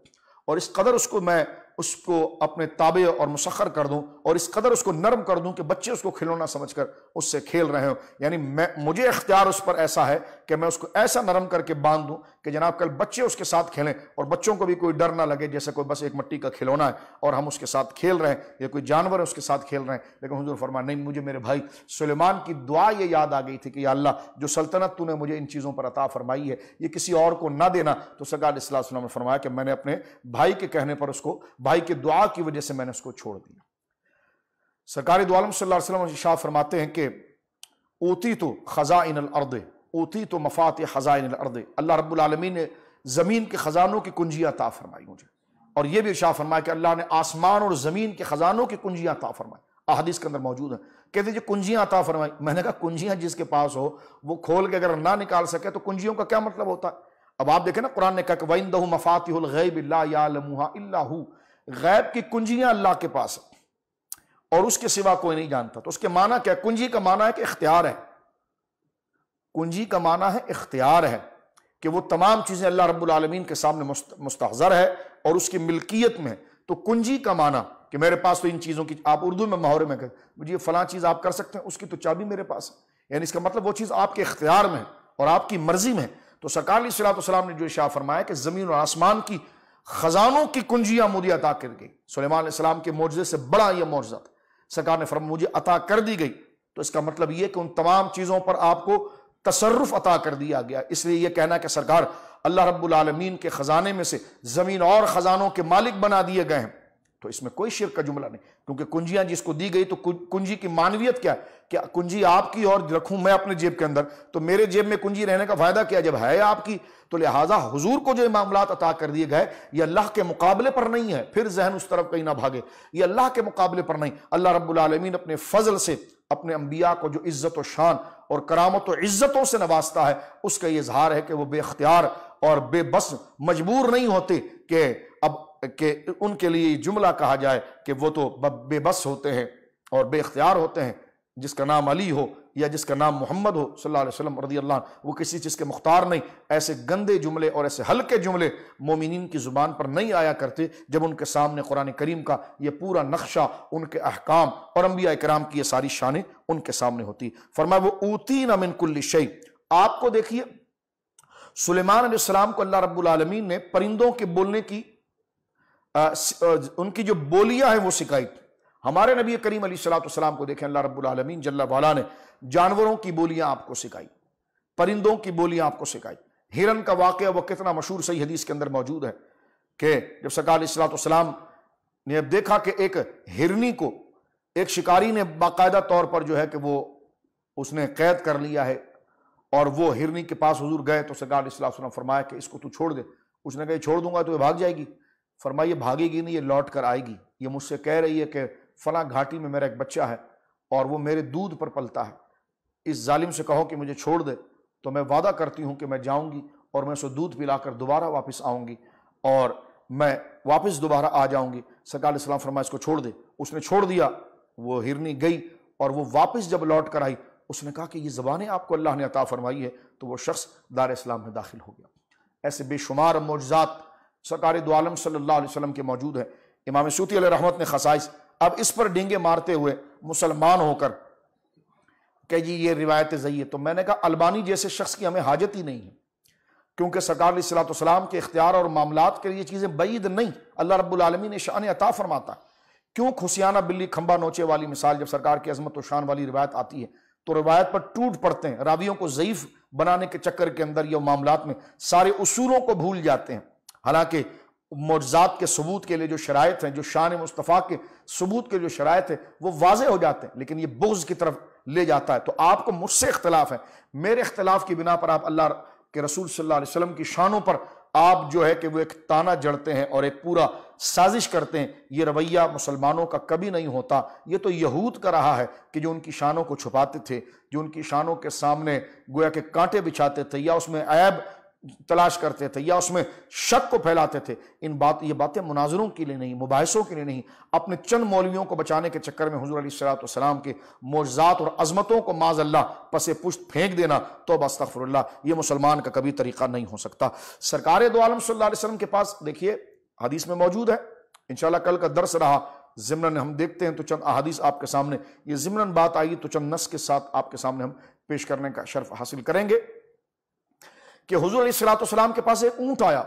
और इस कदर उसको मैं उसको अपने ताबे और मुसखर कर दूँ और इस कदर उसको नरम कर दूँ कि बच्चे उसको खिलौना कर उससे खेल रहे हो यानी मैं मुझे इख्तियार उस पर ऐसा है कि मैं उसको ऐसा नरम करके बांध दूं कि जनाब कल बच्चे उसके साथ खेलें और बच्चों को भी कोई डर ना लगे जैसे कोई बस एक मट्टी का खिलौना है और हम उसके साथ खेल रहे हैं या कोई जानवर है उसके साथ खेल रहे हैं लेकिन हजूर फरमा नहीं मुझे मेरे भाई सुलेमान की दुआ ये याद आ गई थी कि अल्लाह जो सल्तनत तूने मुझे इन चीज़ों पर अता फरमाई है ये किसी और को ना देना तो सरकार इस्लाम ने फरमाया कि मैंने अपने भाई के कहने पर उसको भाई की दुआ की वजह से मैंने उसको छोड़ दिया सरकारी दुआलम सल्ला वसलम शाह फरमाते हैं कि ओती तो खजा इन अर्द ओती तो मफात ख़ज़ाइन अर्द अल्लाह रबालमी ने ज़मीन के ख़ज़ानों की कुंजियाँ ता फरमाई मुझे और यह भी शाह फरमाया कि अल्लाह ने आसमान और ज़मीन के ख़ज़ानों की कुंजियाँ ता फरमाई अहदीस के अंदर मौजूद है कहते जी कुंजियाँ ता फरमाई मैंने कहा कुंजियाँ जिसके पास हो वो खोल के अगर ना निकाल सके तो कुंजियों का क्या मतलब होता है अब आप देखें ना कुरान ने कहा कि वंद मफातिलगैब अल्लाह गैब की कुंजियाँ अल्लाह के पास है और उसके सिवा कोई नहीं जानता तो उसके माना क्या कुंजी का माना है कि इख्तियार है कुंजी का माना है इख्तियार है कि वो तमाम चीज़ें अल्लाह रब्बुल आलमीन के सामने मुस्तहजर है और उसकी मिल्कियत में तो कुंजी का माना कि मेरे पास तो इन चीज़ों की आप उर्दू में माहौरे में कर मुझे ये फ़लाँ चीज़ आप कर सकते हैं उसकी तो चाबी मेरे पास है यानी इसका मतलब वो चीज़ आपके इख्तियार में है और आपकी मर्जी में है तो सरकार सलाम ने जो शाह फरमाया कि ज़मीन और आसमान की खजानों की कुंजियाँ मुझे अता कर गई सलेमान के मुआजे से बड़ा यह मुआवजा था सरकार ने फरम मुझे अता कर दी गई तो इसका मतलब ये कि उन तमाम चीज़ों पर आपको तसरफ अता कर दिया गया इसलिए यह कहना कि सरकार अल्लाह रबालमीन के ख़जाने में से ज़मीन और ख़जानों के मालिक बना दिए गए हैं तो इसमें कोई शिर का जुमला नहीं क्योंकि कुंजियां जिसको दी गई तो कुंजी की मानवियत क्या क्या कुंजी आपकी और रखूं मैं अपने जेब के अंदर तो मेरे जेब में कुंजी रहने का फायदा क्या जब है आपकी तो लिहाजा हुजूर को जो मामला अता कर दिए गए ये अल्लाह के मुकाबले पर नहीं है फिर जहन उस तरफ कहीं ना भागे ये अल्लाह के मुकाबले पर नहीं अल्लाह रबालमीन अपने फजल से अपने अंबिया को जो इज़्ज़त व शान और करामत व इज़्ज़तों से नवाजता है उसका यह इजहार है कि वह बेख्तियार और बेबस मजबूर नहीं होते कि अब के उनके लिए जुमला कहा जाए कि वो तो बेबस होते हैं और बेख्तियार होते हैं जिसका नाम अली हो या जिसका नाम मोहम्मद हो सल्लल्लाहु अलैहि वसल्लम रदी अल्लाह वो किसी चीज़ के मुख्तार नहीं ऐसे गंदे जुमले और ऐसे हल्के जुमले मोमिन की ज़ुबान पर नहीं आया करते जब उनके सामने कुरान करीम का ये पूरा नक्शा उनके अहकाम और अम्बिया कराम की ये सारी शानें उनके सामने होती फरमाए वो ऊती नमिन कुल्ली शई आपको देखिए सुलेमान को अल्लाह रब्बुल रबालमीन ने परिंदों के बोलने की आ, उनकी जो बोलियां हैं वो सिखाई हमारे नबी करीम अली को देखें अल्लाह रब्बुल जल्ला वाला ने जानवरों की बोलियां आपको सिखाई परिंदों की बोलियां आपको सिखाई हिरन का वाक्य वह कितना मशहूर सही हदीस के अंदर मौजूद है कि जब सकाल सलाम ने अब देखा कि एक हिरनी को एक शिकारी ने बाकायदा तौर पर जो है कि वो उसने कैद कर लिया है और वो हिरनी के पास हजूर गए तो सकाल सलाम फरमाया कि इसको तू छोड़ दे उसने कहा छोड़ दूंगा तो ये भाग जाएगी फरमाइए भागेगी नहीं ये लौट कर आएगी ये मुझसे कह रही है कि फला घाटी में मेरा एक बच्चा है और वो मेरे दूध पर पलता है इस जालिम से कहो कि मुझे छोड़ दे तो मैं वादा करती हूँ कि मैं जाऊँगी और मैं उसे दूध पिलाकर दोबारा वापस आऊँगी और मैं वापस दोबारा आ जाऊँगी सरकार इस्लाम फरमा इसको छोड़ दे उसने छोड़ दिया वो हिरनी गई और वो वापस जब लौट कर आई उसने कहा कि ये ज़बानें आपको अल्लाह ने अता फरमाई है तो वो शख्स दार इस्लाम में दाखिल हो गया ऐसे बेशुमार मौजात सरकार दोआलम सल्ला वसलम के मौजूद हैं इमाम सूती रहमत ने खसाइस अब इस पर डेंगे मारते हुए मुसलमान होकर कि जी ये रिवायत ज़ई तो मैंने कहा अलबानी जैसे शख्स की हमें हाजत ही नहीं है क्योंकि सरकार सलाम के इख्तियार और मामला के लिए चीज़ें बैद नहीं अल्लाह रबालमी ने शान अता फरमाता क्यों खुशियाना बिल्ली खंबा नोचे वाली मिसाल जब सरकार की अजमत व शान वाली रिवायत आती है तो रिवायत पर टूट पड़ते हैं रावियों को ज़यीफ़ बनाने के चक्कर के अंदर या मामला में सारे असूलों को भूल जाते हैं हालांकि मोजात के सबूत के लिए जो शराय हैं जो शान मुस्तफ़ा के सबूत के जो शरात है वो वाज हो जाते हैं लेकिन ये बुग्ज़ की तरफ ले जाता है तो आपको मुझसे इख्तलाफ है मेरे इख्तलाफ की बिना पर आप अल्लाह के रसूल सल्लल्लाहु अलैहि वसल्लम की शानों पर आप जो है कि वो एक ताना जड़ते हैं और एक पूरा साजिश करते हैं ये रवैया मुसलमानों का कभी नहीं होता ये तो यहूद का रहा है कि जो उनकी शानों को छुपाते थे जो उनकी शानों के सामने गोया के कांटे बिछाते थे या उसमें ऐब तलाश करते थे या उसमें शक को फैलाते थे इन बात ये बातें मुनाजरों के लिए नहीं मुबासों के लिए नहीं अपने चंद मौलवियों को बचाने के चक्कर में हजूर सलाम के मोजात और अजमतों को माजल्ला पसे पुष्ट फेंक देना तो तफरल्ला ये मुसलमान का कभी तरीका नहीं हो सकता सरकार दो आलम सल्लम के पास देखिए हदीस में मौजूद है इन कल का दर्स रहा जमनन हम देखते हैं तो चंद अदीस आपके सामने ये ज़िमन बात आई तो चंद नस के साथ आपके सामने हम पेश करने का शर्फ हासिल करेंगे कि हजूर सलाम के पास एक ऊंट आया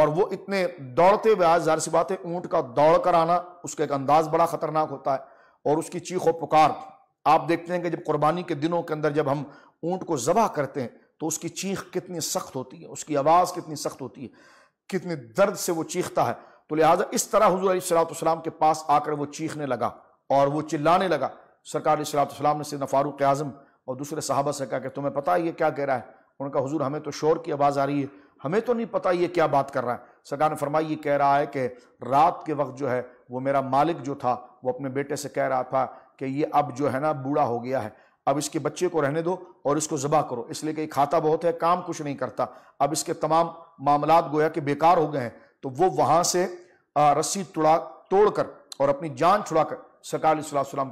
और वो इतने दौड़ते हुए आज जाहिर सी बात है ऊंट का दौड़ कर आना उसका एक अंदाज बड़ा खतरनाक होता है और उसकी चीखों पुकार आप देखते हैं कि जब कुर्बानी के दिनों के अंदर जब हम ऊंट को जबा करते हैं तो उसकी चीख कितनी सख्त होती है उसकी आवाज़ कितनी सख्त होती है कितने दर्द से वो चीखता है तो लिहाजा इस तरह हजूर सलाम के पास आकर वो चीखने लगा और वो चिल्लाने लगा सरकार सलाम ने सिर्फ फारूक आज़म और दूसरे साहबा से कहा कि तुम्हें पता है ये क्या कह रहा है उनका हुजूर हमें तो शोर की आवाज़ आ रही है हमें तो नहीं पता ये क्या बात कर रहा है सगा ने फरमाई ये कह रहा है कि रात के वक्त जो है वो मेरा मालिक जो था वो अपने बेटे से कह रहा था कि ये अब जो है ना बूढ़ा हो गया है अब इसके बच्चे को रहने दो और इसको ज़बा करो इसलिए कि खाता बहुत है काम कुछ नहीं करता अब इसके तमाम मामला गोया कि बेकार हो गए हैं तो वो वहाँ से रस्सी तोड़ा तोड़कर और अपनी जान छुड़ाकर सरकार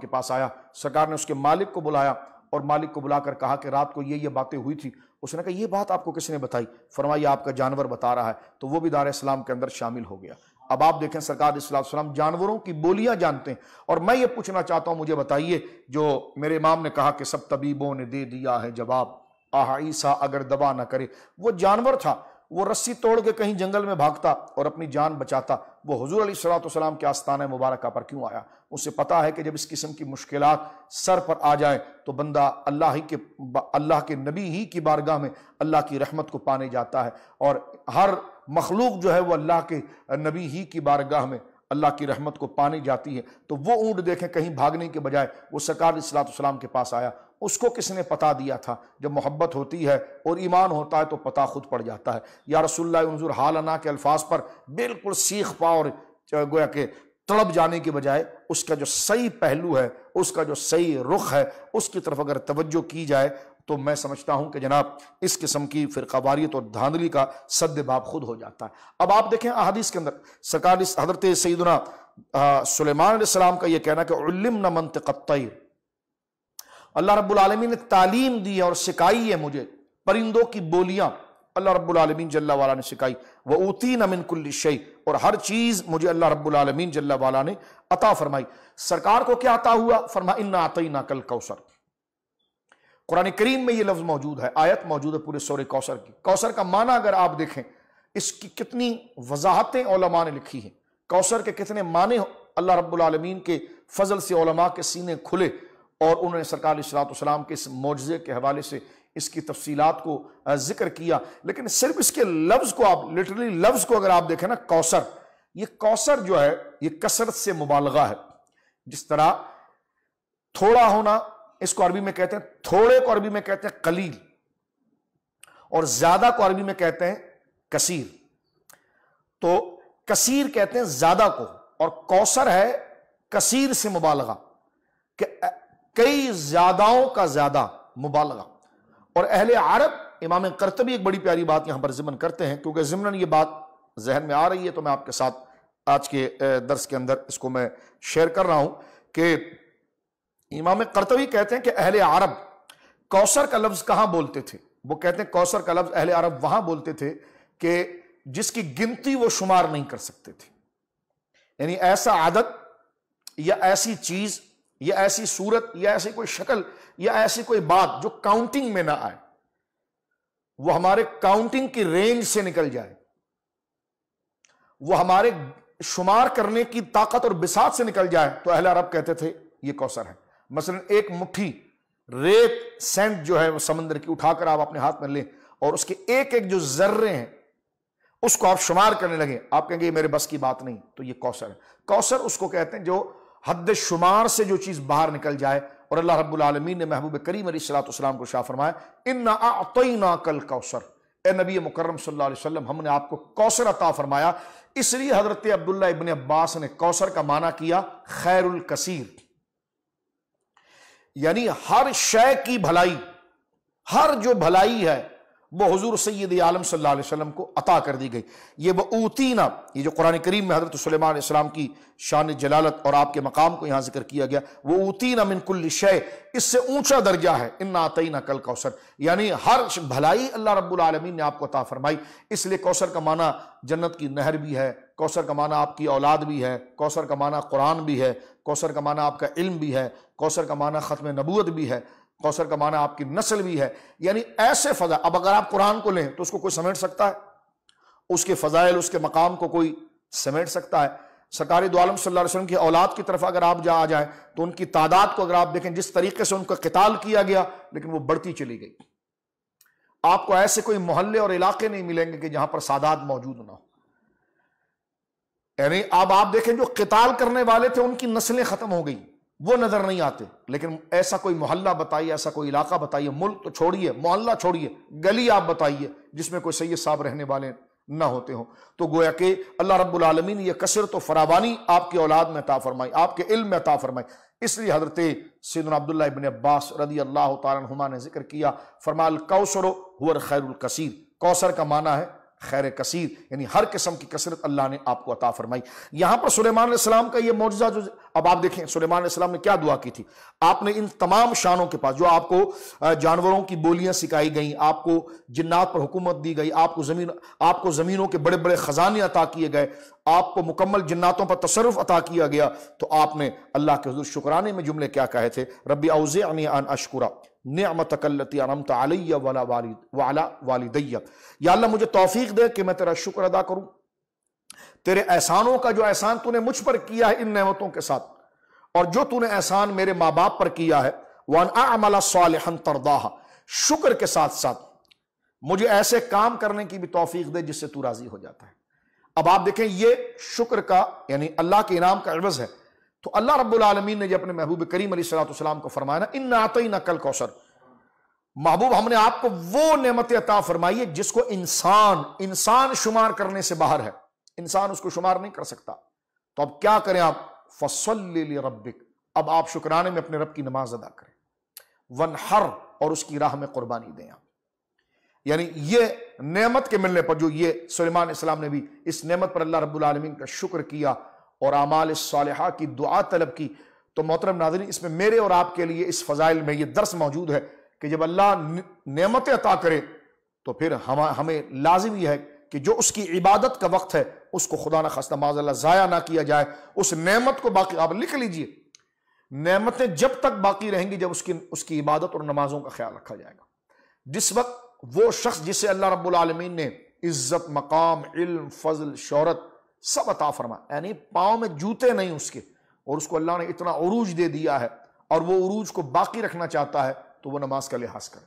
के पास आया सरकार ने उसके मालिक को बुलाया और मालिक को बुलाकर कहा कि रात को ये ये बातें हुई थी उसने कहा ये बात आपको किसने बताई फरमाइए आपका जानवर बता रहा है तो वो भी दार इस्लाम के अंदर शामिल हो गया अब आप देखें सरकार इस्लाम जानवरों की बोलियां जानते हैं और मैं ये पूछना चाहता हूं मुझे बताइए जो मेरे इमाम ने कहा कि सब तबीबों ने दे दिया है जवाब आह ईसा अगर दबा ना करे वो जानवर था वो रस्सी तोड़ के कहीं जंगल में भागता और अपनी जान बचाता वो हजूर अली सलाम के आस्थान मुबारक पर क्यों आया उसे पता है कि जब इस किस्म की मुश्किल सर पर आ जाए तो बंदा अल्लाह ही के अल्लाह के नबी ही की बारगाह में अल्लाह की रहमत को पाने जाता है और हर मखलूक जो है वह अल्लाह के नबी ही की बारगाह में अल्लाह की रहमत को पाने जाती है तो वो ऊँट देखें कहीं भागने के बजाय वो सरकार सलाम के पास आया उसको किसने पता दिया था जब मोहब्बत होती है और ईमान होता है तो पता खुद पड़ जाता है या रसुल्लाजुर हालना के अल्फाज पर बिल्कुल सीख पा और गोया के तड़प जाने के बजाय उसका जो सही पहलू है उसका जो सही रुख है उसकी तरफ अगर तवज्जो की जाए तो मैं समझता हूं कि जनाब इस किस्म की फ़िरकावारीत और धांधली का सद्दबाब खुद हो जाता है अब आप देखें अहादीस के अंदर सरकार हजरत सईदना सलेमान सलाम का यह कहना कि उल्लम न मनतकैर अल्लाह रबालमी ने तालीम दी है और सिखाई है मुझे परिंदों की बोलियां अल्लाह रब्लमीन जल्ला वाला ने सिखाई वह ऊती नमिनकुल्ली शई और हर चीज़ मुझे अल्लाह रब्लमीन जल्ला वाला ने अता फरमाई सरकार को क्या अता हुआ फरमा इन्ना आतई ना कल कौसर कुरान करीम में यह लफ्ज़ मौजूद है आयत मौजूद है पूरे सोरे कौसर की कौसर का माना अगर आप देखें इसकी कितनी वजाहतें ने लिखी हैं कौसर के कितने माने अल्लाह रबालमीन के फजल से के सीने खुले और उन्होंने सरकार सलाम के इस मुआजे के हवाले से इसकी तफसीलात को जिक्र किया लेकिन सिर्फ इसके लफ्ज़ को आप लिटरली लफ्ज़ को अगर आप देखें ना कौसर ये कौसर जो है ये कसरत से मुबालगा है जिस तरह थोड़ा होना इसको अरबी में कहते हैं थोड़े को अरबी में कहते हैं कलील और ज्यादा को अरबी में कहते हैं कसीर तो कसीर कहते हैं ज्यादा को और कौसर है कसीर से मुबालगा कई ज्यादाओं का ज्यादा मुबालगा और अहले अरब इमाम करतबी एक बड़ी प्यारी बात यहां पर जिमन करते हैं क्योंकि जिमन ये बात जहन में आ रही है तो मैं आपके साथ आज के दर्श के अंदर इसको मैं शेयर कर रहा हूं कि इमाम करतबी कहते हैं कि अहले अरब कौसर का लफ्ज कहां बोलते थे वो कहते हैं कौसर का लफ्ज अहले अरब वहां बोलते थे कि जिसकी गिनती वो शुमार नहीं कर सकते थे यानी ऐसा आदत या ऐसी चीज या ऐसी सूरत या ऐसी कोई शक्ल या ऐसी कोई बात जो काउंटिंग में ना आए वो हमारे काउंटिंग की रेंज से निकल जाए वो हमारे शुमार करने की ताकत और बिसात से निकल जाए तो अहल अरब कहते थे ये कौसर है मसलन एक मुट्ठी रेत सेंट जो है वो समंदर की उठाकर आप अपने हाथ में लें और उसके एक एक जो जर्रे हैं उसको आप शुमार करने लगे आप कहेंगे मेरे बस की बात नहीं तो ये कौसर है कौसर उसको कहते हैं जो हद शुमार से जो चीज़ बाहर निकल जाए और अल्लाह रब्बुल आलमीन ने महबूब करीम सलाम को शाह फरमाया इन ना कल कौसर ए नबी मुकरम वसल्लम हमने आपको कौसर अता फरमाया इसलिए हज़रत अब्दुल्ला इबन अब्बास ने कौसर का माना किया खैरुल कसीर यानी हर शय की भलाई हर जो भलाई है वो हजूर सैद आलम सल्लाम को अता कर दी गई ये बऊतीना ये जो कुरान करीम में हजरत सलेमान इस्लाम की शान जलालत और आपके मकाम को यहाँ जिक्र किया गया वो ऊतीना मिनकुल्ल शय इससे ऊँचा दर्जा है इन नातना कल कौसर यानी हर भलाई अल्लाह रब्लमीन ने आपको अता फरमाई इसलिए कौसर का माना जन्नत की नहर भी है कौसर का माना आपकी औलाद भी है कौसर का माना कुरान भी है कौसर का माना आपका इल्म भी है कौसर का माना ख़त्म नबूत भी है कौसर का माना आपकी नस्ल भी है यानी ऐसे फजा अब अगर आप कुरान को लें तो उसको कोई समेट सकता है उसके फजाइल उसके मकाम को कोई समेट सकता है सरकारी दो आलम सल्लल्लाहु अलैहि वसल्लम की औलाद की तरफ अगर आप जा आ जाए तो उनकी तादाद को अगर आप देखें जिस तरीके से उनका किताल किया गया लेकिन वो बढ़ती चली गई आपको ऐसे कोई मोहल्ले और इलाके नहीं मिलेंगे कि जहां पर सादात मौजूद ना हो यानी अब आप देखें जो किताल करने वाले थे उनकी नस्लें खत्म हो गई वो नजर नहीं आते लेकिन ऐसा कोई मोहल्ला बताइए ऐसा कोई इलाका बताइए मुल्क तो छोड़िए मोहल्ला छोड़िए गली आप बताइए जिसमें कोई सैयद साहब रहने वाले ना होते हो तो गोया के अल्लाह रब्बुल आलमीन ये कसर तो फरावानी आपकी औलाद में अता फरमाई आपके इल्म में अता फरमाई इसलिए हजरत सैदन अब्दुल्ला इबन अब्बास रदी अल्लाह तुमा ने जिक्र किया फरमाल कौसर हुर खैरुल कसीर कौसर का माना है खैर कसीर यानी हर किस्म की कसरत अल्लाह ने आपको अता फरमाई यहाँ पर सुलेमान सलाम का यह मुआजा जो अब आप देखें सुलेमान सलाम ने क्या दुआ की थी आपने इन तमाम शानों के पास जो आपको जानवरों की बोलियां सिखाई गई आपको जिन्नात पर हुकूमत दी गई आपको ज़मीन आपको ज़मीनों के बड़े बड़े ख़जाने अता किए गए आपको मुकम्मल जन्नातों पर तसरफ अता किया गया तो आपने अल्लाह के हजूर शुक्राने में जुमले क्या कहे थे रबी अवजे अन अशकुरा नमत अकलती अनम तलिया वाला वालिद वाला वालिदैक या अल्लाह मुझे तोफीक दे कि मैं तेरा शुक्र अदा करूँ तेरे एहसानों का जो एहसान तूने मुझ पर किया है इन नमतों के साथ और जो तूने एहसान मेरे माँ बाप पर किया है वन अमला सालहन तरदाह शुक्र के साथ साथ मुझे ऐसे काम करने की भी तोफीक दे जिससे तू राज़ी हो जाता है अब आप देखें ये शुक्र का यानी अल्लाह के इनाम का एवज़ है तो अल्लाह रब्लमीन ने जब अपने महबूब करीम सलाम को फरमाया ना इन नातई ना कल कौशर महबूब हमने आपको वो नमत अता फरमाई है जिसको इंसान इंसान शुमार करने से बाहर है इंसान उसको शुमार नहीं कर सकता तो अब क्या करें आप फसल रबिक अब आप शुक्राने में अपने रब की नमाज अदा करें वन हर और उसकी राह में कुर्बानी दें आप यानी ये नेमत के मिलने पर जो ये सलेमान इस्लाम ने भी इस नेमत पर अल्लाह रब्बुल का शुक्र किया और अमाल सालहा की दुआ तलब की तो मोहतरम नाजरी इसमें मेरे और आपके लिए इस फजाइल में यह दर्श मौजूद है कि जब अल्लाह नेमतें अता करे तो फिर हम हमें लाजमी है कि जो उसकी इबादत का वक्त है उसको खुदा ना खस्ता माजल्ला ज़ाया ना किया जाए उस नमत को बाकी आप लिख लीजिए नमतें जब तक बाकी रहेंगी जब उसकी उसकी इबादत और नमाजों का ख्याल रखा जाएगा जिस वक्त वो शख्स जिसे अल्लाह रब्बुल रबालमीन ने इज्जत मकाम इल्म फजल शहरत सब अता फरमा यानी पाँव में जूते नहीं उसके और उसको अल्लाह ने इतना अरूज दे दिया है और वो अरूज को बाकी रखना चाहता है तो वो नमाज का लिहाज करे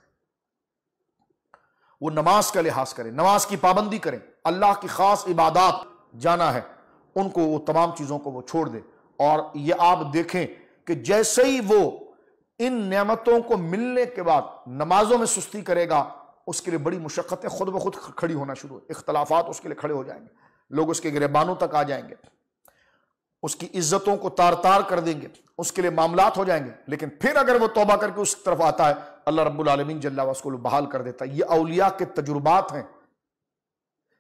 वो नमाज का लिहाज करें नमाज की पाबंदी करें अल्लाह की खास इबादत जाना है उनको वो तमाम चीज़ों को वो छोड़ दे और ये आप देखें कि जैसे ही वो इन नियमतों को मिलने के बाद नमाजों में सुस्ती करेगा उसके लिए बड़ी मुशक्क़तें खुद ब खुद खड़ी होना शुरू हो इख्तलाफात उसके लिए खड़े हो जाएंगे लोग उसके गिरबानों तक आ जाएंगे उसकी इज्जतों को तार तार कर देंगे उसके लिए मामलात हो जाएंगे लेकिन फिर अगर वो तोबा करके उस तरफ आता है अल्लाह रब्बुल आलमीन जल्ला उसको बहाल कर देता है ये अलिया के तजुर्बात हैं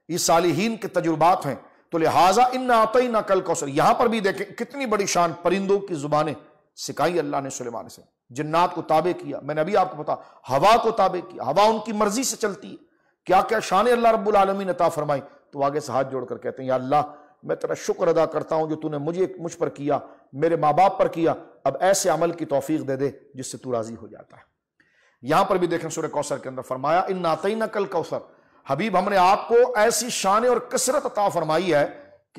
ये सालिहीन के तजुर्बात हैं तो लिहाजा इन ना आता ही ना कल कौशल यहां पर भी देखें कितनी बड़ी शान परिंदों की जुबानें सिखाई अल्लाह ने सलेमान से जिन्नात को ताबे किया मैंने अभी आपको पता हवा को ताबे किया हवा उनकी मर्जी से चलती है क्या क्या शान अल्लाह रबुल आलमी नेता फरमाई तो आगे से हाथ जोड़कर कहते हैं या अल्लाह मैं तेरा शुक्र अदा करता हूँ जो तूने मुझे मुझ पर किया मेरे माँ बाप पर किया अब ऐसे अमल की तोफीक दे दे जिससे तू राजी हो जाता है यहां पर भी देखें सूर्य कौसर के अंदर फरमाया इन नातई नकल कौसर हबीब हमने आपको ऐसी शान और कसरत अता फरमाई है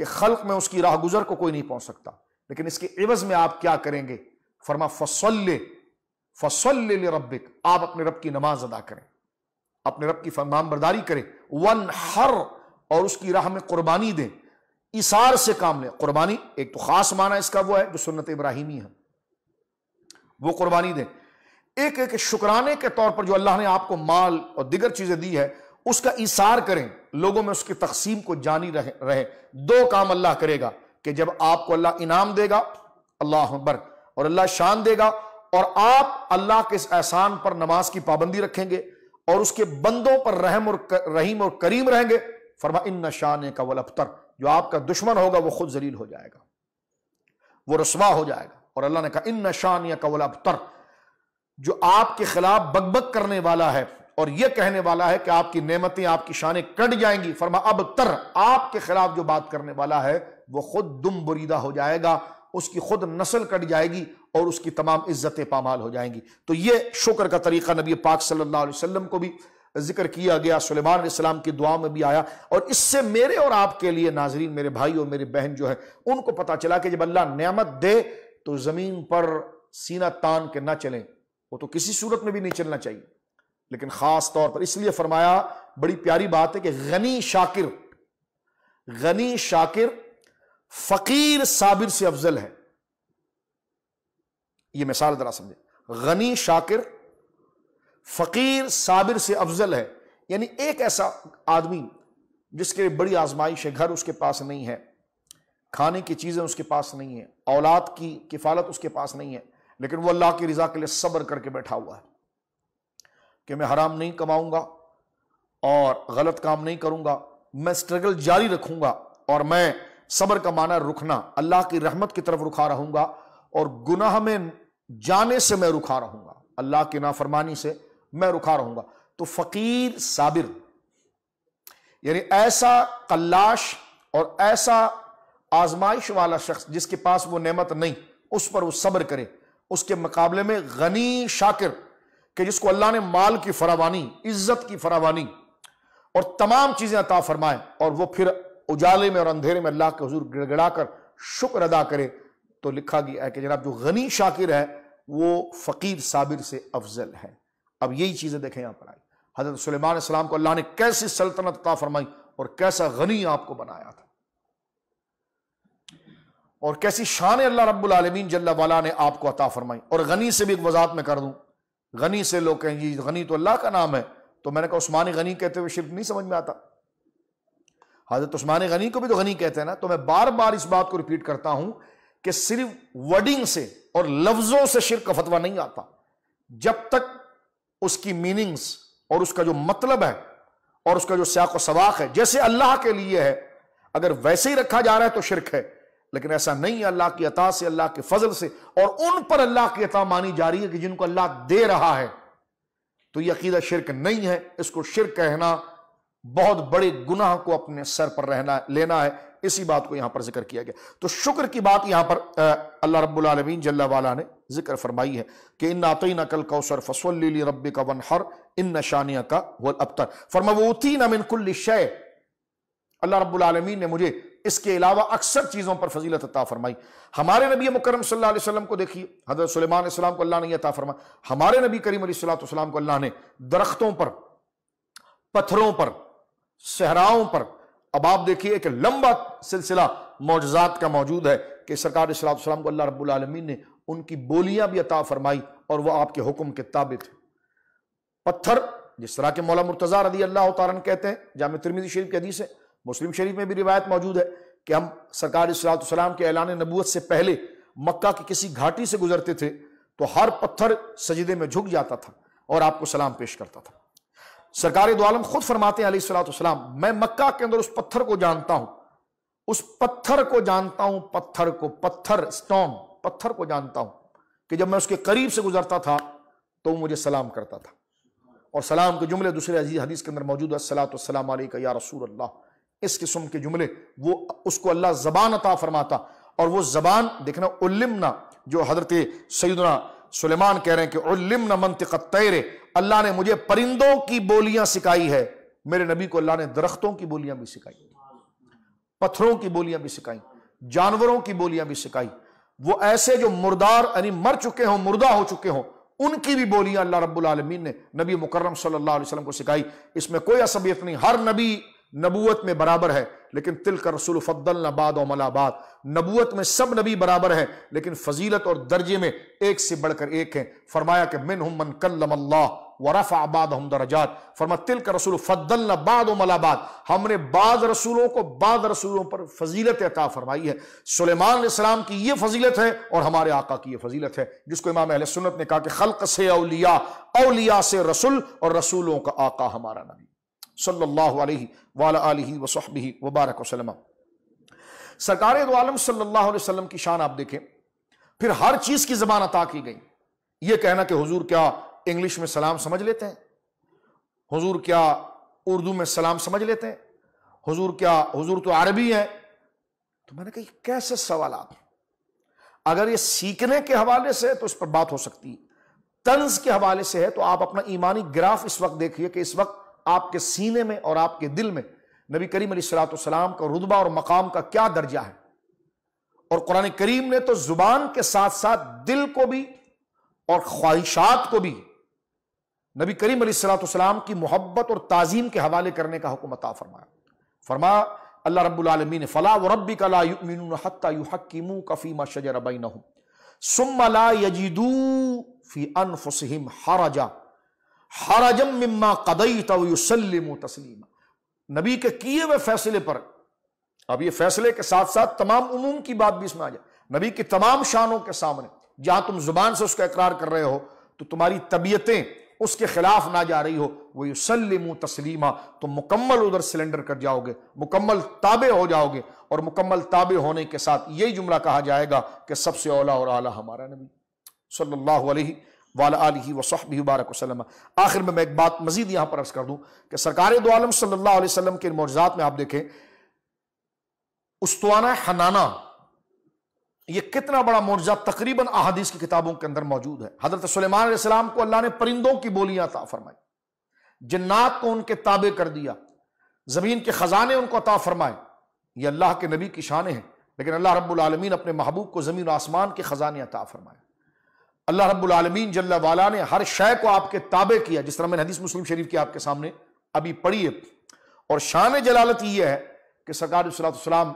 कि खल्क में उसकी राह गुजर को कोई नहीं पहुंच सकता लेकिन इसके इवज में आप क्या करेंगे फरमा फसल्ले फसल रबिक आप अपने रब की नमाज अदा करें अपने रब की फरमान बरदारी करें वन हर और उसकी राह में कुर्बानी दें इसार से काम लें कुर्बानी एक तो खास माना इसका वो है जो सुन्नत इब्राहिमी है वो कुर्बानी दें एक एक शुक्राने के तौर पर जो अल्लाह ने आपको माल और दिगर चीजें दी है उसका इशार करें लोगों में उसकी तकसीम को जानी रहे, रहे। दो काम अल्लाह करेगा कि जब आपको अल्लाह इनाम देगा अल्लाह बर और अल्लाह शान देगा और आप अल्लाह के इस एहसान पर नमाज की पाबंदी रखेंगे और उसके बंदों पर रहम और रहीम और करीम रहेंगे फरमा इन नशान का वल अबतर जो आपका दुश्मन होगा वो खुद जलील हो जाएगा वो रसवा हो जाएगा और अल्लाह ने कहा इन नशान या कवल अबतर जो आपके खिलाफ बकबक करने वाला है और यह कहने वाला है कि आपकी नेमतें आपकी शानें कट जाएंगी फरमा अब तर आपके खिलाफ जो बात करने वाला है वो खुद दुम बुरीदा हो जाएगा उसकी खुद नस्ल कट जाएगी और उसकी तमाम इज्जतें पामाल हो जाएंगी तो ये शुक्र का तरीका नबी पाक सल्लल्लाहु अलैहि वसल्लम को भी जिक्र किया गया सुलेमान इस्लाम की दुआ में भी आया और इससे मेरे और आपके लिए नाजरीन मेरे भाई और मेरी बहन जो है उनको पता चला कि जब अल्लाह नमत दे तो ज़मीन पर सीना तान के ना चलें वो तो किसी सूरत में भी नहीं चलना चाहिए लेकिन ख़ास तौर पर इसलिए फरमाया बड़ी प्यारी बात है कि गनी शाकिर गनी शाकिर फ़कीर साबिर से अफजल है ये मिसाल ज़रा समझे गनी शाकिर फ़कीर साबिर से अफजल है यानी एक ऐसा आदमी जिसके बड़ी आजमाइश है घर उसके पास नहीं है खाने की चीज़ें उसके पास नहीं है औलाद की किफालत उसके पास नहीं है लेकिन वो अल्लाह की रज़ा के लिए सब्र करके बैठा हुआ है कि मैं हराम नहीं कमाऊंगा और गलत काम नहीं करूंगा मैं स्ट्रगल जारी रखूंगा और मैं सब्र का माना रुकना अल्लाह की रहमत की तरफ रुखा रहूंगा और गुनाह में जाने से मैं रुखा रहूंगा अल्लाह की नाफरमानी से मैं रुखा रहूंगा तो फकीर साबिर यानी ऐसा कल्लाश और ऐसा आजमाइश वाला शख्स जिसके पास वो नेमत नहीं उस पर वो सब्र करे उसके मुकाबले में गनी शाकिर के जिसको अल्लाह ने माल की फरावानी इज्जत की फरावानी और तमाम चीजें अता फरमाए और वो फिर उजाले में और अंधेरे में अल्लाह के हजूर गिड़गड़ा कर शुक्र अदा करे तो लिखा गया है कि जनाब जो गनी शाकिर है वो फकीर साबिर से अफजल है अब यही चीज़ें देखें यहां पर आई हज़रत सलेमान सलाम को अल्लाह ने कैसी सल्तनत अता फरमाई और कैसा गनी आपको बनाया था और कैसी शान अल्लाह रब्बुल आलमीन जल्ला वाला ने आपको अता फरमाई और गनी से भी एक वजात में कर दूं गनी से लोग कहेंगे गनी तो अल्लाह का नाम है तो मैंने कहा उस्मान गनी कहते हुए शिरक नहीं समझ में आता हजरत उस्मान गनी को भी तो गनी कहते हैं ना तो मैं बार बार इस बात को रिपीट करता हूं कि सिर्फ वर्डिंग से और लफ्जों से शिरक का फतवा नहीं आता जब तक उसकी मीनिंग्स और उसका जो मतलब है और उसका जो स्याक सवाक है जैसे अल्लाह के लिए है अगर वैसे ही रखा जा रहा है तो शिरक है लेकिन ऐसा नहीं है अल्लाह की अता से अल्लाह के फजल से और उन पर अल्लाह की अता मानी जा रही है कि जिनको अल्लाह दे रहा है तो यह अकीदा शिरक नहीं है इसको शिरक कहना बहुत बड़े गुनाह को अपने सर पर रहना लेना है इसी बात को यहां पर जिक्र किया गया तो शुक्र की बात यहां पर अल्लाह रब्लमीन जल्ला वाला ने जिक्र फरमाई है कि इन नातई नकल कौसर फसवली रब का वन हर इन नशानिया का वल अबतर फरमवती नमिनकुल्ल शय अल्लाह रब्लमीन ने मुझे इसके अलावा अक्सर चीज़ों पर फजीलत अता फरमाई हमारे नबी मुकरम सल्लल्लाहु अलैहि वसल्म को देखिए हजरत सुलेमान इस्लाम को अल्लाह ने अता फरमाया हमारे नबी करीम सलाम को अल्लाह ने दरख्तों पर पत्थरों पर सहराओं पर अब आप देखिए एक लंबा सिलसिला मोजात का मौजूद है कि सरकार सलाम को अल्लाह रबालमीन ने उनकी बोलियां भी अता फरमाई और वह आपके हुक्म के ताबे थे पत्थर जिस तरह के मौला मुर्तज़ा रदी अल्लाह तारन कहते हैं जाम तिरमिजी शरीफ के हदीस है मुस्लिम शरीफ में भी रिवायत मौजूद है कि हम सरकार सलाम के ऐलान नबूत से पहले मक्का की किसी घाटी से गुजरते थे तो हर पत्थर सजदे में झुक जाता था और आपको सलाम पेश करता था सरकार दोआलम खुद फरमाते हैं सलाम मैं मक्का के अंदर उस पत्थर को जानता हूं उस पत्थर को जानता हूं पत्थर को पत्थर स्टोन पत्थर को जानता हूं कि जब मैं उसके करीब से गुजरता था तो मुझे सलाम करता था और सलाम के जुमले दूसरे अजीज हदीस के अंदर मौजूद है सलातम का या रसूल अल्लाह इस किस्म के जुमले वो उसको अल्लाह जबान अता फरमाता और वो जबान देखना उल्लमना जो हजरत सईदना सुलेमान कह रहे हैं कि उल्लिम न तैरे अल्लाह ने मुझे परिंदों की बोलियां सिखाई है मेरे नबी को अल्लाह ने दरख्तों की बोलियां भी सिखाई पत्थरों की बोलियां भी सिखाई जानवरों की बोलियां भी सिखाई वो ऐसे जो मुर्दार यानी मर चुके हों मुर्दा हो चुके हों उनकी भी बोलियां अल्लाह रब्बुल आलमीन ने नबी मुकर्रम सल्लल्लाहु अलैहि वसल्लम को सिखाई इसमें कोई असबियत नहीं हर नबी नबूत में बराबर है लेकिन तिल का फद्दल नबाद और मलाबाद नबूत में सब नबी बराबर हैं लेकिन फजीलत और दर्जे में एक से बढ़कर एक हैं फरमाया कि मिन हम मन कल्लमल्लाह वरफ आबाद हम दराजात फरमा का रसूल फद्दल नबाद और मलाबाद हमने बाद रसूलों को बाद रसूलों पर फजीलत अता फरमाई है सलेमान इस्लाम की ये फजीलत है और हमारे आका की ये फजीलत है जिसको इमाम अहल ने कहा कि खल्क से अलिया अलिया से रसुल और रसूलों का आका हमारा नबी सल्ला वबारक वसलम सरकार दो आलम सल्लल्लाहु अलैहि वसल्लम की शान आप देखें फिर हर चीज की जबान अता की गई यह कहना कि हुजूर क्या इंग्लिश में सलाम समझ लेते हैं हुजूर क्या उर्दू में सलाम समझ लेते हैं हुजूर क्या हुजूर तो अरबी हैं तो मैंने कहा कैसे सवाल आप अगर ये सीखने के हवाले से है तो इस पर बात हो सकती है तंज के हवाले से है तो आप अपना ईमानी ग्राफ इस वक्त देखिए कि इस वक्त आपके सीने में और आपके दिल में नबी करीम सलाम का रुतबा और मकाम का क्या दर्जा है और कुरान करीम ने तो जुबान के साथ साथ दिल को भी और ख्वाहिशात को भी नबी करीम सलाम की मोहब्बत और ताजीम के हवाले करने का हुक्म अता फरमाया फरमा अल्लाह रब्लमी ने फला व रबी कलामिन कफीमा शजर सुम्मा ला यजीदू फी अनफुसहिम हराजा हराजम मिम्मा कदई तवसलम तस्लीम नबी के किए हुए फैसले पर अब ये फैसले के साथ साथ तमाम उमूम की बात भी इसमें आ जाए नबी की तमाम शानों के सामने जहां तुम जुबान से उसका इकरार कर रहे हो तो तुम्हारी तबीयतें उसके खिलाफ ना जा रही हो वो युसलम तस्लीमा तो मुकम्मल उधर सिलेंडर कर जाओगे मुकम्मल ताबे हो जाओगे और मुकम्मल ताबे होने के साथ यही जुमला कहा जाएगा कि सबसे ओला और आला हमारा नबी सल्लल्लाहु अलैहि वाली वसाबी मुबारक वसलम आखिर में मैं एक बात मजीद यहाँ पर अर्ज कर दूँ कि सरकार दो आलम सल्ला वसलम के मौजात में आप देखें उस्तवाना हनाना ये कितना बड़ा मुआवजा तकरीबन अहादीस की किताबों के अंदर मौजूद है हजरत सलेमान को अल्लाह ने परिंदों की बोलियां अता फरमाई जन्नात को उनके ताबे कर दिया जमीन के खजाने उनको अता फरमाए ये अल्लाह के नबी की शान है लेकिन अल्लाह रब्बुल रबालमीन अपने महबूब को जमीन आसमान के खजाने अता फरमाए अल्लाह रबालमीन जल्ला वाला ने हर शय को आपके ताबे किया जिस तरह मैंने हदीस मुस्लिम शरीफ की आपके सामने अभी पढ़ी है और शान जलालत यह है कि सरकार सलाम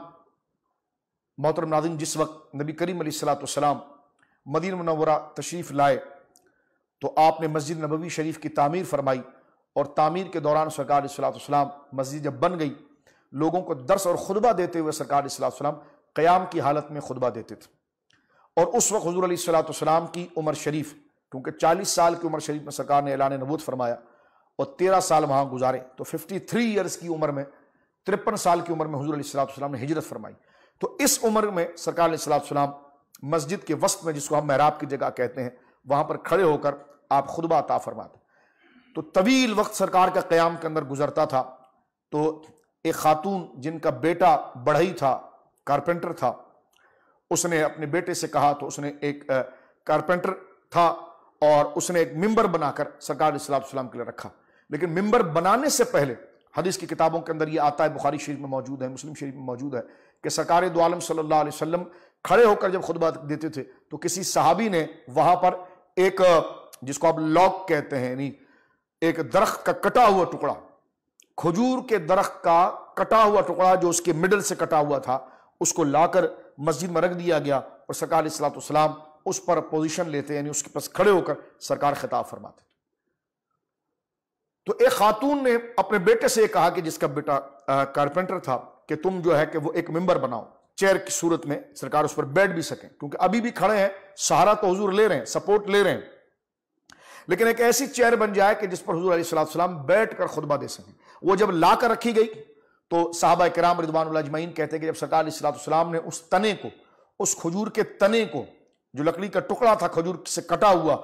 मोहतरम नादिन जिस वक्त नबी करीम सलाम मदीन मनवरा तशरीफ लाए तो आपने मस्जिद नबवी शरीफ की तामीर फरमाई और तामीर के दौरान सरकार सलाम मस्जिद जब बन गई लोगों को दर्श और खुतबा देते हुए सरकार सलाम क़याम की हालत में खुतबा देते थे और उस वक्त हजूर सलाम की उम्र शरीफ क्योंकि चालीस साल की उम्र शरीफ में सरकार ने ऐलान नबूत फरमाया और तेरह साल वहाँ गुजारे तो फिफ्टी थ्री ईयर्स की उम्र में तिरपन साल की उम्र में हजूर सलाम ने हिजरत फरमाई तो इस उम्र में सरकार सलाम मस्जिद के वस्त में जिसको हम महराब की जगह कहते हैं वहाँ पर खड़े होकर आप खुदबा ता फरमाते तो तवील वक्त सरकार का क़्याम के अंदर गुजरता था तो एक खातून जिनका बेटा बढ़ई था कारपेंटर था उसने अपने बेटे से कहा तो उसने एक कारपेंटर था और उसने एक मिंबर बनाकर सरकार सलाम के लिए रखा लेकिन मिंबर बनाने से पहले हदीस की किताबों के अंदर ये आता है बुखारी शरीफ में मौजूद है मुस्लिम शरीफ में मौजूद है कि सरकार दो सल्ला वसलम खड़े होकर जब खुतबा देते थे तो किसी साहबी ने वहां पर एक जिसको आप लॉक कहते हैं यानी एक दरख्त का कटा हुआ टुकड़ा खजूर के दरख्त का कटा हुआ टुकड़ा जो उसके मिडल से कटा हुआ था उसको लाकर मस्जिद में रख दिया गया और सरकार सलाम उस पर पोजीशन लेते यानी उसके पास खड़े होकर सरकार खिताब फरमाते तो एक खातून ने अपने बेटे से कहा कि जिसका बेटा कारपेंटर था कि तुम जो है कि वो एक मेंबर बनाओ चेयर की सूरत में सरकार उस पर बैठ भी सके क्योंकि अभी भी खड़े हैं सहारा तो हजूर ले रहे हैं सपोर्ट ले रहे हैं लेकिन एक ऐसी चेयर बन जाए कि जिस पर हजूर सलाम बैठ कर खुतबा दे सकें वो जब लाकर रखी गई तो साहबा कराम रिदवान अजमैन कहते हैं कि जब सरकार सलाम ने उस तने को उस खजूर के तने को जो लकड़ी का टुकड़ा था खजूर से कटा हुआ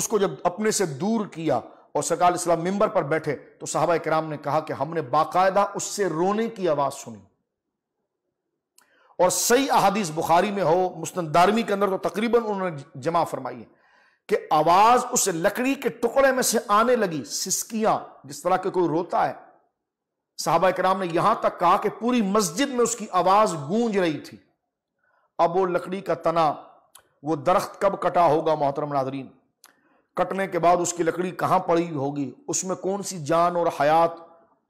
उसको जब अपने से दूर किया और सरकार इस्लाम मेंबर पर बैठे तो साहबा कराम ने कहा कि हमने बाकायदा उससे रोने की आवाज सुनी और सही अहादीस बुखारी में हो दारमी के अंदर तो तकरीबन उन्होंने जमा फरमाई है कि आवाज उस लकड़ी के टुकड़े में से आने लगी सिस्कियां जिस तरह के कोई रोता है साहबा कराम ने यहां तक कहा कि पूरी मस्जिद में उसकी आवाज गूंज रही थी अब वो लकड़ी का तना वो दरख्त कब कटा होगा मोहतरम नाजरीन कटने के बाद उसकी लकड़ी कहाँ पड़ी होगी उसमें कौन सी जान और हयात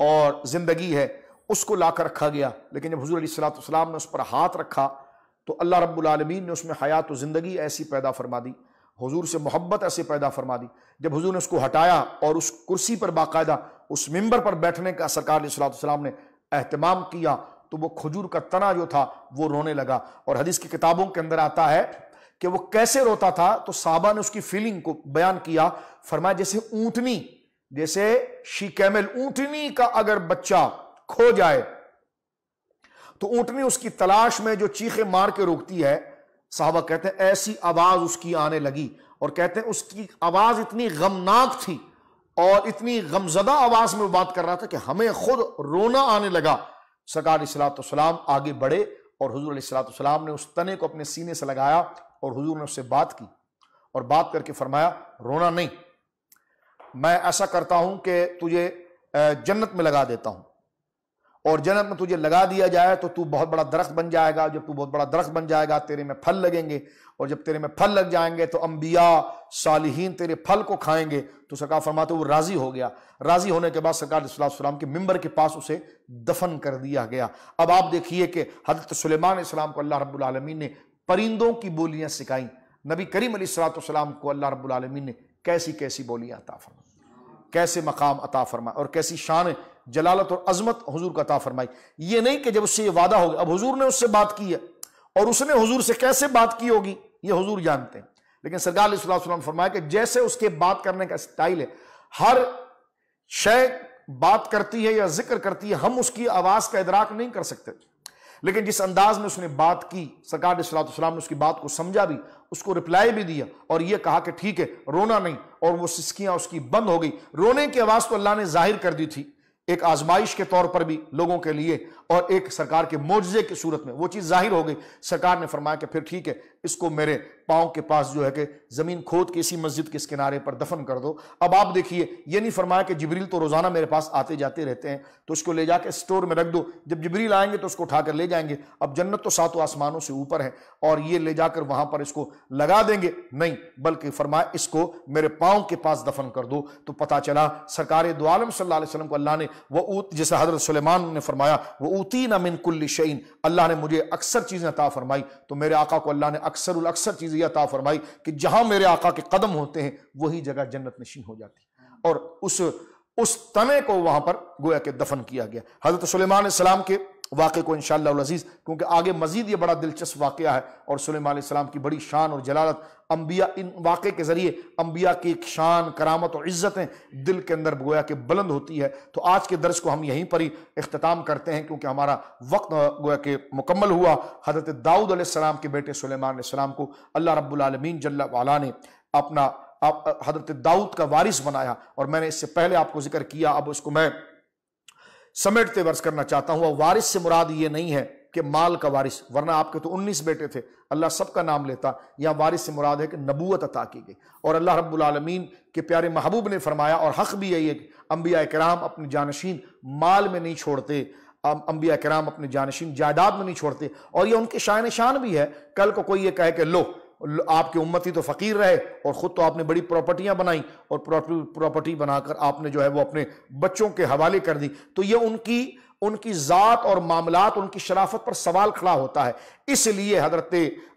और ज़िंदगी है उसको ला कर रखा गया लेकिन जब हजूर सलाम ने उस पर हाथ रखा तो अल्लाह रब्बुल रबालमीन ने उसमें हयात और ज़िंदगी ऐसी पैदा फरमा दी हुजूर से मोहब्बत ऐसे पैदा फरमा दी जब हुजूर ने उसको हटाया और उस कुर्सी पर बाकायदा उस मेंबर पर बैठने का सरकार सलाम ने अहतमाम किया तो वो खजूर का तना जो था वो रोने लगा और हदीस की किताबों के अंदर आता है कि वो कैसे रोता था तो साहबा ने उसकी फीलिंग को बयान किया फरमाया जैसे ऊंटनी जैसे शी कैमल ऊंटनी का अगर बच्चा खो जाए तो ऊंटनी उसकी तलाश में जो चीखे मार के रोकती है साहबा कहते हैं ऐसी आवाज़ उसकी आने लगी और कहते हैं उसकी आवाज़ इतनी गमनाक थी और इतनी गमजदा आवाज़ में बात कर रहा था कि हमें खुद रोना आने लगा सरकार सलाम आगे बढ़े और हजूर सलाम ने उस तने को अपने सीने से लगाया और हजूर ने उससे बात की और बात करके फरमाया रोना नहीं मैं ऐसा करता हूं कि तुझे जन्नत में लगा देता हूं और जन्नत में तुझे लगा दिया जाए तो तू बहुत बड़ा दरख्त बन जाएगा जब तू बहुत बड़ा दरख्त बन जाएगा तेरे में फल लगेंगे और जब तेरे में फल लग जाएंगे तो अम्बिया सालिहीन तेरे फल को खाएंगे तो सरकार फरमाते वो राज़ी हो गया राज़ी होने के बाद सरकार सलाम के मिंबर के पास उसे दफन कर दिया गया अब आप देखिए कि हजरत सलेमान इस्लाम को अल्लाह रबालमीन ने परिंदों की बोलियाँ सिखाई नबी करीम सलाम को अल्लाह रबालमीन ने कैसी कैसी बोलियाँ अता फरमाई कैसे मकाम अता फरमाए और कैसी शान जलालत और अजमत हजूर का ता फरमाई ये नहीं कि जब उससे यह वादा हो गया अब हजूर ने उससे बात की है और उसने हजूर से कैसे बात की होगी ये हजूर जानते हैं लेकिन सरकार फरमाया कि जैसे उसके बात करने का स्टाइल है हर शय बात करती है या जिक्र करती है हम उसकी आवाज का इदराक नहीं कर सकते लेकिन जिस अंदाज में उसने बात की सरकार सलाम ने उसकी बात को समझा भी उसको रिप्लाई भी दिया और यह कहा कि ठीक है रोना नहीं और वो सिस्कियां उसकी बंद हो गई रोने की आवाज तो अल्लाह ने जाहिर कर दी थी एक आजमाइश के तौर पर भी लोगों के लिए और एक सरकार के मुआवजे की सूरत में वो चीज़ जाहिर हो गई सरकार ने फरमाया कि फिर ठीक है इसको मेरे पाँव के पास जो है कि ज़मीन खोद के इसी मस्जिद के इस किनारे पर दफन कर दो अब आप देखिए ये नहीं फरमाया कि जबरील तो रोज़ाना मेरे पास आते जाते रहते हैं तो उसको ले जाकर स्टोर में रख दो जब जबरील आएंगे तो उसको उठाकर ले जाएंगे अब जन्नत तो सातों आसमानों से ऊपर है और ये ले जाकर वहाँ पर इसको लगा देंगे नहीं बल्कि फरमाया इसको मेरे पाँव के पास दफन कर दो तो पता चला सरकार दो आलम सल्ला वसलम को अल्लाह ने वह ऊत जैसे हजरत सलेमान ने फरमाया वह ऊतीना मिन कुल्ली शैन अल्लाह ने मुझे अक्सर चीज़ें अता फरमाई तो मेरे आका को अल्लाह ने अक्सर अक्सर चीज़ें अता फरमाई कि जहाँ मेरे आका के कदम होते हैं वही जगह जन्नत नशीन हो जाती और उस उस तने को वहाँ पर गोया के दफन किया गया हज़रत सलेमान सलाम के वाक़े को इन शजीज़ क्योंकि आगे मजीद ये बड़ा दिलचस्प वाक़ है और सलेमान की बड़ी शान और जलालत अम्बिया इन वाक़े के ज़रिए अम्बिया की एक शान करामत और इज़्ज़तें दिल के अंदर गोया के बुलंद होती है तो आज के दर्स को हम यहीं पर ही अख्ताम करते हैं क्योंकि हमारा वक्त गोया के मुकम्मल हुआ हज़रत दाऊद आसमाम के बेटे सलेमान को अल्लाह रब्लमीन जल्ला वाला ने अपना हज़रत दाऊद का वारिस बनाया और मैंने इससे पहले आपको जिक्र किया अब उसको मैं समेटते वर्ष करना चाहता हूं और वारिस से मुराद ये नहीं है कि माल का वारिस वरना आपके तो 19 बेटे थे अल्लाह सबका नाम लेता यहाँ वारिस से मुराद है कि नबूत अता की गई और अल्लाह रबालमीन के प्यारे महबूब ने फरमाया और हक भी यही है कि अम्बिया कराम अपने जानशीन माल में नहीं छोड़ते अम्बिया कराम अपने जानशीन जायदाद में नहीं छोड़ते और यह उनके शाह शान भी है कल को कोई ये कहे कि लो आपके उम्मती तो फ़कीर रहे और ख़ुद तो आपने बड़ी प्रॉपर्टियाँ बनाई और प्रॉपर्टी बनाकर आपने जो है वो अपने बच्चों के हवाले कर दी तो ये उनकी उनकी ज़ात और मामलात उनकी शराफत पर सवाल खड़ा होता है इसलिए हजरत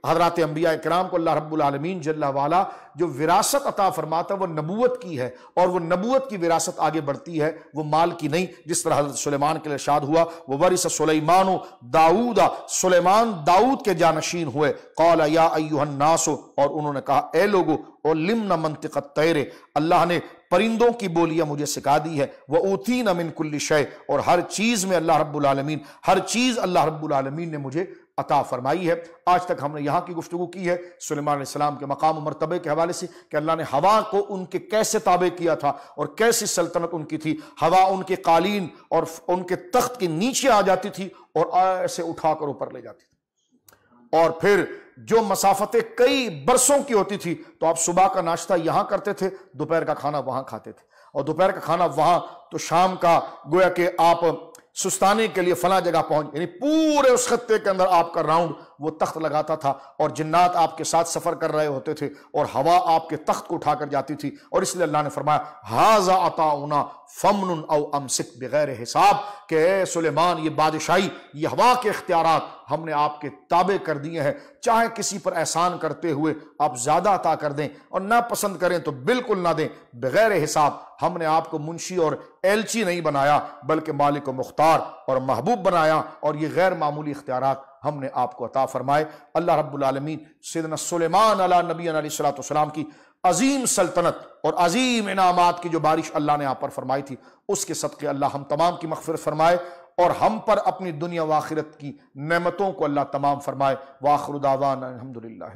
हजरत अम्बिया कराम को अल्लाह रब्लमीन जल्ला वाला जो विरासत अता फरमाता है वो नबूत की है और वो नबूत की विरासत आगे बढ़ती है वो माल की नहीं जिस तरह हजरत सुलेमान के लिए शाद हुआ वो वरिस सुलेमान दाऊदा सुलेमान दाऊद के जानशीन हुए कौल या अयुहन्नासो और उन्होंने कहा ए लोगो और लिम न मंतिक तैरे अल्लाह ने परिंदों की बोलियां मुझे सिखा दी है वह ऊती नमिन कुल्ली शय और हर चीज़ में अल्लाह रब्बुलमीन हर चीज़ अल्लाह रब्बुलमीन ने मुझे अता फरमाई है आज तक हमने यहाँ की गुफ्तु की है सलेमान के मकाम मरतबे के हवाले से कि अल्लाह ने हवा को उनके कैसे ताबे किया था और कैसी सल्तनत उनकी थी हवा उनके कालीन और उनके तख्त के नीचे आ जाती थी और ऐसे उठाकर ऊपर ले जाती थी और फिर जो मसाफतें कई बरसों की होती थी तो आप सुबह का नाश्ता यहां करते थे दोपहर का खाना वहां खाते थे और दोपहर का खाना वहां तो शाम का गोया कि आप सुस्ताने के लिए फला जगह पहुंच यानी पूरे उस खत्ते के अंदर आपका राउंड वो तख्त लगाता था और जिन्नात आपके साथ सफर कर रहे होते थे और हवा आपके तख्त को उठाकर जाती थी और इसलिए अल्लाह ने फरमाया हाजा अताउना फमन अमसिक बगैर हिसाब के सुलेमान ये बादशाही ये हवा के इख्तियार हमने आपके ताबे कर दिए हैं चाहे किसी पर एहसान करते हुए आप ज़्यादा अता कर दें और ना पसंद करें तो बिल्कुल ना दें बगैर हिसाब हमने आपको मुंशी और एलची नहीं बनाया बल्कि मालिक मुख्तार और महबूब बनाया और ये गैर मामूली इख्तियार हमने आपको अता फरमाए अल्लाह रब्लमीन सदन सलेमान अला नबी सलाम की अजीम सल्तनत और अजीम इनामत की जो बारिश अल्लाह ने यहाँ पर फरमाई थी उसके सदक़े अल्लाह हम तमाम की मफफरत फरमाए और हम पर अपनी दुनिया व आखिरत की नमतों को अल्लाह तमाम फरमाए वाखरुदावान अलहमदिल्ला